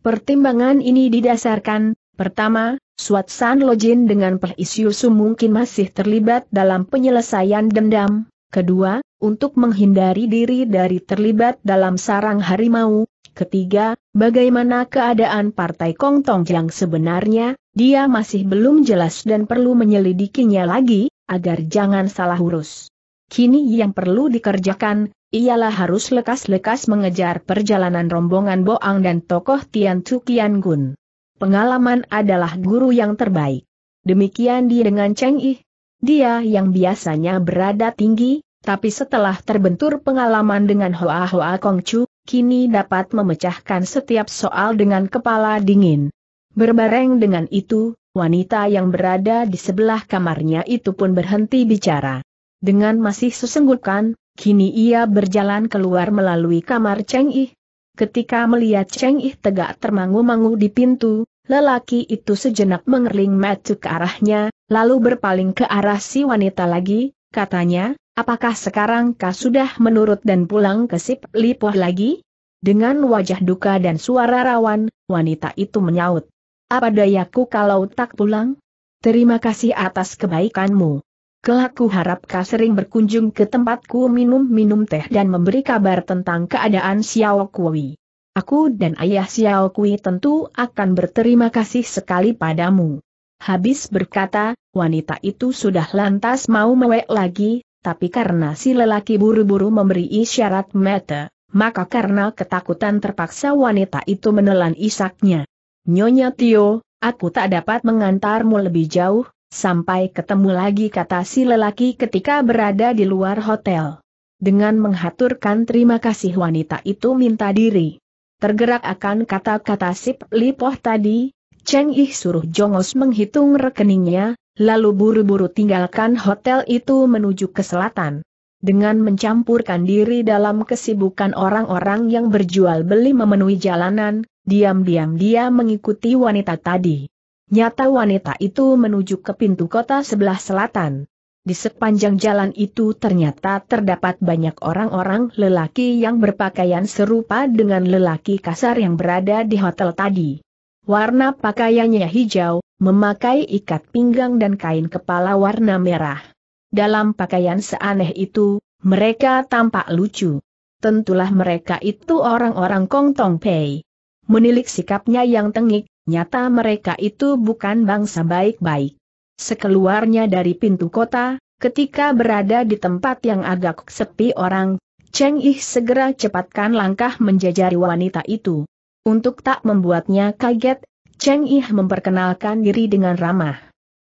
Pertimbangan ini didasarkan, Pertama, Suat San Lojin dengan Perisiusu mungkin masih terlibat dalam penyelesaian dendam. Kedua, untuk menghindari diri dari terlibat dalam sarang harimau. Ketiga, bagaimana keadaan Partai Kong Tong yang sebenarnya, dia masih belum jelas dan perlu menyelidikinya lagi, agar jangan salah urus. Kini yang perlu dikerjakan, ialah harus lekas-lekas mengejar perjalanan rombongan Boang dan tokoh Tian Tukian Gun pengalaman adalah guru yang terbaik. Demikian dia dengan Cheng Yi. Dia yang biasanya berada tinggi, tapi setelah terbentur pengalaman dengan Hoa Hoa Kong Chu, kini dapat memecahkan setiap soal dengan kepala dingin. Berbareng dengan itu, wanita yang berada di sebelah kamarnya itu pun berhenti bicara. Dengan masih sesenggukan, kini ia berjalan keluar melalui kamar Cheng Yi. Ketika melihat Cheng Yi tegak termangu-mangu di pintu, Lelaki itu sejenak mengerling matuk ke arahnya, lalu berpaling ke arah si wanita lagi, katanya, apakah sekarang kau sudah menurut dan pulang ke Sip Lipoh lagi? Dengan wajah duka dan suara rawan, wanita itu menyaut. Apa dayaku kalau tak pulang? Terima kasih atas kebaikanmu. Kelaku harap kau sering berkunjung ke tempatku minum-minum teh dan memberi kabar tentang keadaan Xiao Kui. Aku dan ayah Xiao Kui tentu akan berterima kasih sekali padamu. Habis berkata, wanita itu sudah lantas mau mewek lagi, tapi karena si lelaki buru-buru memberi isyarat mata, maka karena ketakutan terpaksa wanita itu menelan isaknya. Nyonya Tio, aku tak dapat mengantarmu lebih jauh, sampai ketemu lagi kata si lelaki ketika berada di luar hotel. Dengan menghaturkan terima kasih wanita itu minta diri. Tergerak akan kata-kata Sip Lipoh tadi, Cheng Yi suruh Jongos menghitung rekeningnya, lalu buru-buru tinggalkan hotel itu menuju ke selatan. Dengan mencampurkan diri dalam kesibukan orang-orang yang berjual beli memenuhi jalanan, diam-diam dia mengikuti wanita tadi. Nyata wanita itu menuju ke pintu kota sebelah selatan. Di sepanjang jalan itu ternyata terdapat banyak orang-orang lelaki yang berpakaian serupa dengan lelaki kasar yang berada di hotel tadi. Warna pakaiannya hijau, memakai ikat pinggang dan kain kepala warna merah. Dalam pakaian seaneh itu, mereka tampak lucu. Tentulah mereka itu orang-orang Kong Tong Pei. Menilik sikapnya yang tengik, nyata mereka itu bukan bangsa baik-baik. Sekeluarnya dari pintu kota, ketika berada di tempat yang agak sepi orang, Cheng Yi segera cepatkan langkah menjajari wanita itu. Untuk tak membuatnya kaget, Cheng Yi memperkenalkan diri dengan ramah.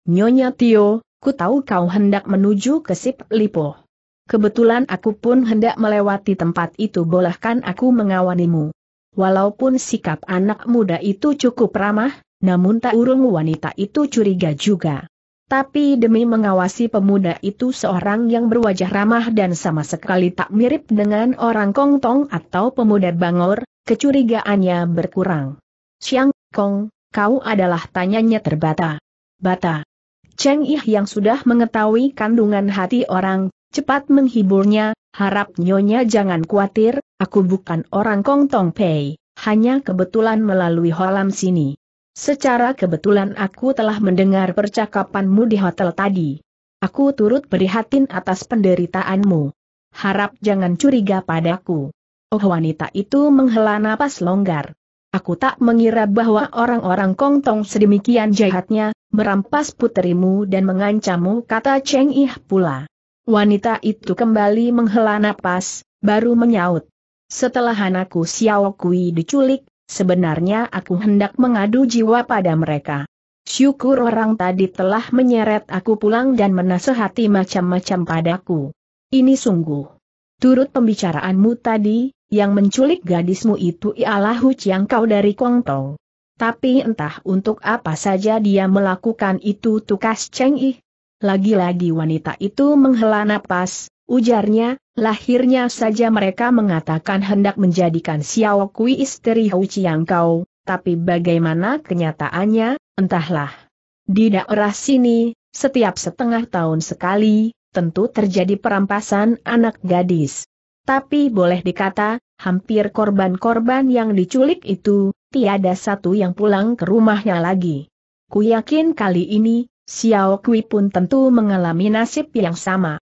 Nyonya Tio, ku tahu kau hendak menuju ke Sip Lipo. Kebetulan aku pun hendak melewati tempat itu bolehkan aku mengawanimu. Walaupun sikap anak muda itu cukup ramah, namun tak urung wanita itu curiga juga. Tapi demi mengawasi pemuda itu seorang yang berwajah ramah dan sama sekali tak mirip dengan orang kongtong atau pemuda bangor, kecurigaannya berkurang. Siang, Kong, kau adalah tanyanya terbata. Bata. Cheng Ih yang sudah mengetahui kandungan hati orang, cepat menghiburnya, harap nyonya jangan khawatir, aku bukan orang kongtong pei, hanya kebetulan melalui holam sini. Secara kebetulan aku telah mendengar percakapanmu di hotel tadi. Aku turut prihatin atas penderitaanmu. Harap jangan curiga padaku. Oh wanita itu menghela napas longgar. Aku tak mengira bahwa orang-orang kongtong sedemikian jahatnya, merampas puterimu dan mengancammu kata Cheng Ih pula. Wanita itu kembali menghela napas, baru menyaut. Setelah anakku Xiao Kui diculik, Sebenarnya aku hendak mengadu jiwa pada mereka. Syukur orang tadi telah menyeret aku pulang dan menasehati macam-macam padaku. Ini sungguh. Turut pembicaraanmu tadi, yang menculik gadismu itu ialah Hu yang kau dari Tau. Tapi entah untuk apa saja dia melakukan itu tukas Cheng Yi. Lagi-lagi wanita itu menghela napas, Ujarnya, lahirnya saja mereka mengatakan hendak menjadikan Xiao Kui istri Hou Chiang Kau, tapi bagaimana kenyataannya, entahlah. Di daerah sini, setiap setengah tahun sekali, tentu terjadi perampasan anak gadis. Tapi boleh dikata, hampir korban-korban yang diculik itu, tiada satu yang pulang ke rumahnya lagi. Ku yakin kali ini, Xiao Kui pun tentu mengalami nasib yang sama.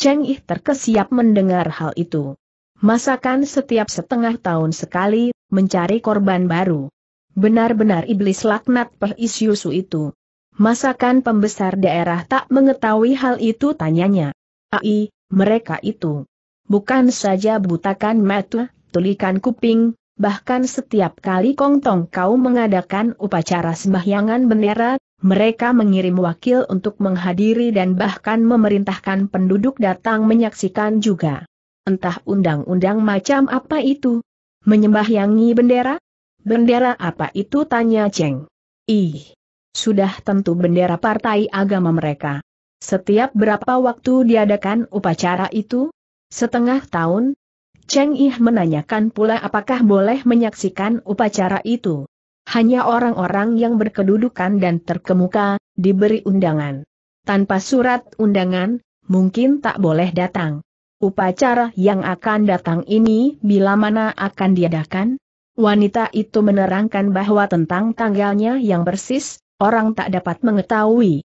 Cheng Yi terkesiap mendengar hal itu. Masakan setiap setengah tahun sekali, mencari korban baru. Benar-benar iblis laknat Peh Yusu itu. Masakan pembesar daerah tak mengetahui hal itu tanyanya. Ai, mereka itu. Bukan saja butakan mata, tulikan kuping, bahkan setiap kali kongtong kau mengadakan upacara sembahyangan bendera, mereka mengirim wakil untuk menghadiri dan bahkan memerintahkan penduduk datang menyaksikan juga. Entah undang-undang macam apa itu? Menyembahyangi bendera? Bendera apa itu tanya Cheng. Ih, sudah tentu bendera partai agama mereka. Setiap berapa waktu diadakan upacara itu? Setengah tahun? Cheng Ih menanyakan pula apakah boleh menyaksikan upacara itu. Hanya orang-orang yang berkedudukan dan terkemuka, diberi undangan. Tanpa surat undangan, mungkin tak boleh datang. Upacara yang akan datang ini bila mana akan diadakan? Wanita itu menerangkan bahwa tentang tanggalnya yang persis, orang tak dapat mengetahui.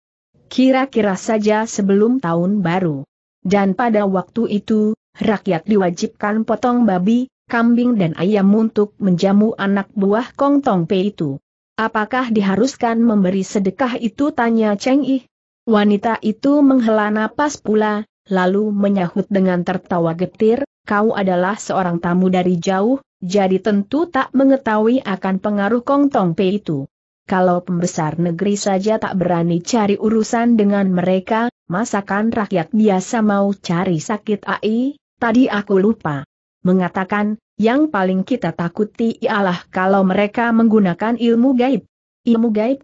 Kira-kira saja sebelum tahun baru. Dan pada waktu itu, rakyat diwajibkan potong babi, kambing dan ayam untuk menjamu anak buah Kong Tong Pei itu. Apakah diharuskan memberi sedekah itu tanya Cheng Yi. Wanita itu menghela napas pula, lalu menyahut dengan tertawa getir, kau adalah seorang tamu dari jauh, jadi tentu tak mengetahui akan pengaruh Kong Tong Pei itu. Kalau pembesar negeri saja tak berani cari urusan dengan mereka, masakan rakyat biasa mau cari sakit AI, tadi aku lupa mengatakan, yang paling kita takuti ialah kalau mereka menggunakan ilmu gaib. Ilmu gaib?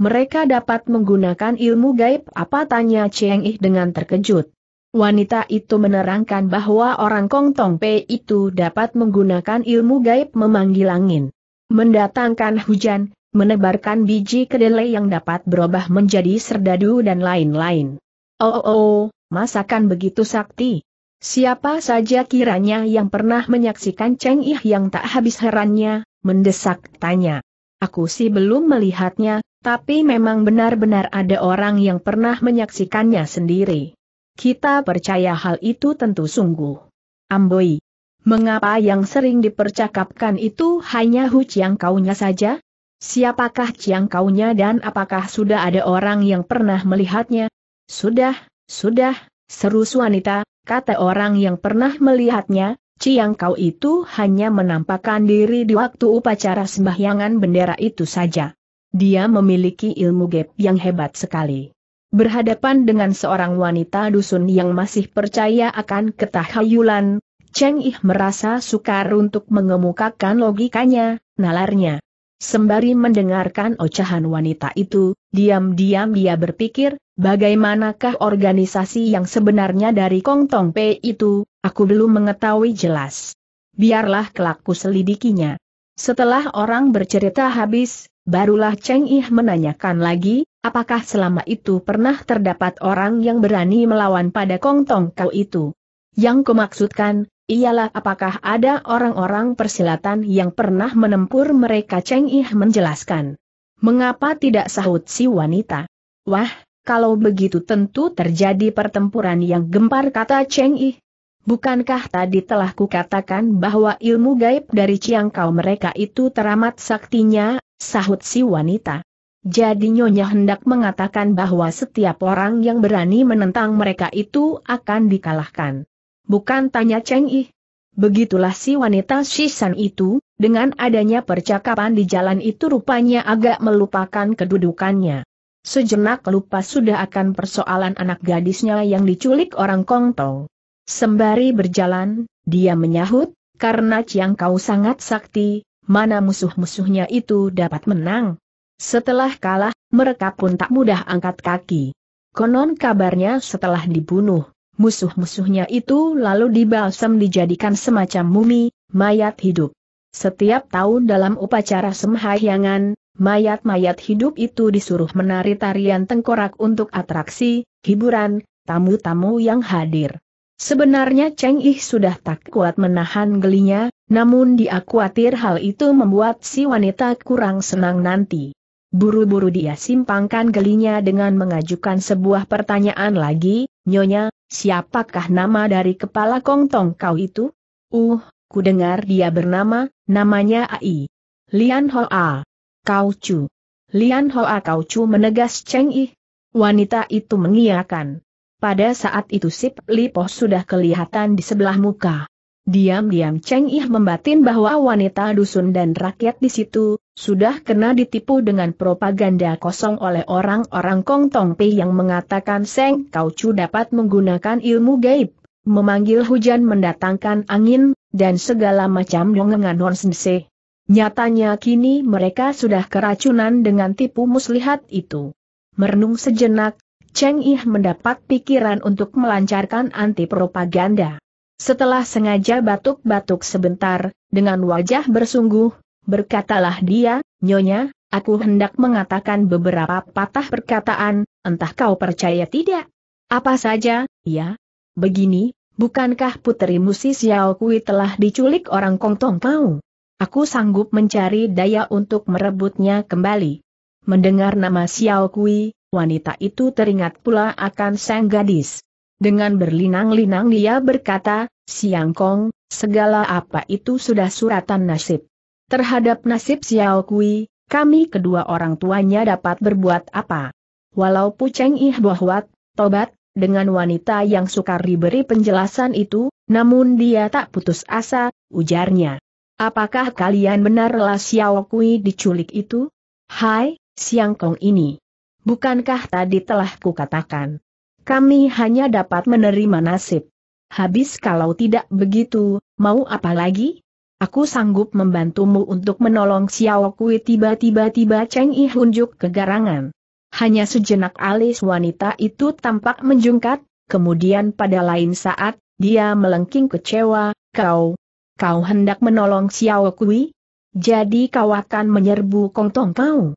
Mereka dapat menggunakan ilmu gaib apa tanya Cheng Ih dengan terkejut. Wanita itu menerangkan bahwa orang Kong Tong Pei itu dapat menggunakan ilmu gaib memanggil angin. Mendatangkan hujan, menebarkan biji kedelai yang dapat berubah menjadi serdadu dan lain-lain. Oh, oh, oh, masakan begitu sakti. Siapa saja kiranya yang pernah menyaksikan Cheng Ih yang tak habis herannya, mendesak tanya. Aku sih belum melihatnya, tapi memang benar-benar ada orang yang pernah menyaksikannya sendiri. Kita percaya hal itu tentu sungguh. Amboi. Mengapa yang sering dipercakapkan itu hanya Hu Chiang Kaunya saja? Siapakah Chiang Kaunya dan apakah sudah ada orang yang pernah melihatnya? Sudah, sudah, Seru wanita, kata orang yang pernah melihatnya, Ciang kau itu hanya menampakkan diri di waktu upacara sembahyangan bendera itu saja. Dia memiliki ilmu gap yang hebat sekali. Berhadapan dengan seorang wanita dusun yang masih percaya akan ketahayulan, Cheng Ih merasa sukar untuk mengemukakan logikanya, nalarnya. Sembari mendengarkan ocahan wanita itu, diam-diam dia berpikir, bagaimanakah organisasi yang sebenarnya dari Kong Tong Pei itu, aku belum mengetahui jelas. Biarlah kelaku selidikinya. Setelah orang bercerita habis, barulah Cheng Ih menanyakan lagi, apakah selama itu pernah terdapat orang yang berani melawan pada Kong Tong Kau itu. Yang kumaksudkan, ialah apakah ada orang-orang persilatan yang pernah menempur mereka Cheng Ih menjelaskan. Mengapa tidak sahut si wanita? Wah, kalau begitu tentu terjadi pertempuran yang gempar kata Cheng Yi. Bukankah tadi telah kukatakan bahwa ilmu gaib dari Ciangkau mereka itu teramat saktinya, sahut si wanita. Jadi Nyonya hendak mengatakan bahwa setiap orang yang berani menentang mereka itu akan dikalahkan. Bukan tanya Cheng Yi. Begitulah si wanita Shisan itu, dengan adanya percakapan di jalan itu rupanya agak melupakan kedudukannya. Sejenak lupa sudah akan persoalan anak gadisnya yang diculik orang Kongtong. Sembari berjalan, dia menyahut, karena Chiang Kau sangat sakti, mana musuh-musuhnya itu dapat menang. Setelah kalah, mereka pun tak mudah angkat kaki. Konon kabarnya setelah dibunuh, musuh-musuhnya itu lalu dibalsam dijadikan semacam mumi, mayat hidup. Setiap tahun dalam upacara semhayangan, mayat-mayat hidup itu disuruh menari tarian tengkorak untuk atraksi, hiburan, tamu-tamu yang hadir. Sebenarnya Cheng Yi sudah tak kuat menahan gelinya, namun dia khawatir hal itu membuat si wanita kurang senang nanti. Buru-buru dia simpangkan gelinya dengan mengajukan sebuah pertanyaan lagi, Nyonya, siapakah nama dari kepala kongtong kau itu? Uh, Ku dengar dia bernama, namanya Ai. Lian Hoa. Kau Chu. Lian Hoa Kau Chu menegas Cheng Yi. Wanita itu mengiyakan. Pada saat itu Sip lipoh sudah kelihatan di sebelah muka. Diam-diam Cheng Yi membatin bahwa wanita dusun dan rakyat di situ, sudah kena ditipu dengan propaganda kosong oleh orang-orang Kong Tong Pei yang mengatakan Seng Kau Chu dapat menggunakan ilmu gaib memanggil hujan mendatangkan angin, dan segala macam dongengan nonsense. Nyatanya kini mereka sudah keracunan dengan tipu muslihat itu. Merenung sejenak, Cheng Ih mendapat pikiran untuk melancarkan anti-propaganda. Setelah sengaja batuk-batuk sebentar, dengan wajah bersungguh, berkatalah dia, Nyonya, aku hendak mengatakan beberapa patah perkataan, entah kau percaya tidak. Apa saja, ya, Begini, bukankah putri musisi Xiao Kui telah diculik orang Kong Tong Pao? Aku sanggup mencari daya untuk merebutnya kembali. Mendengar nama Xiao Kui, wanita itu teringat pula akan sang gadis. Dengan berlinang-linang dia berkata, Siang Kong, segala apa itu sudah suratan nasib. Terhadap nasib Xiao Kui, kami kedua orang tuanya dapat berbuat apa. Walau Puceng Ih Bohwat, Tobat, dengan wanita yang sukar diberi penjelasan itu, namun dia tak putus asa, ujarnya. Apakah kalian benarlah Xiao Kui diculik itu? Hai, Siang Kong ini. Bukankah tadi telah kukatakan? Kami hanya dapat menerima nasib. Habis kalau tidak begitu, mau apa lagi? Aku sanggup membantumu untuk menolong Xiao Kui tiba-tiba tiba Cheng Yi hunjuk kegarangan. Hanya sejenak alis wanita itu tampak menjungkat, kemudian pada lain saat, dia melengking kecewa, kau, kau hendak menolong Xiao Kui? Jadi kau akan menyerbu kongtong kau.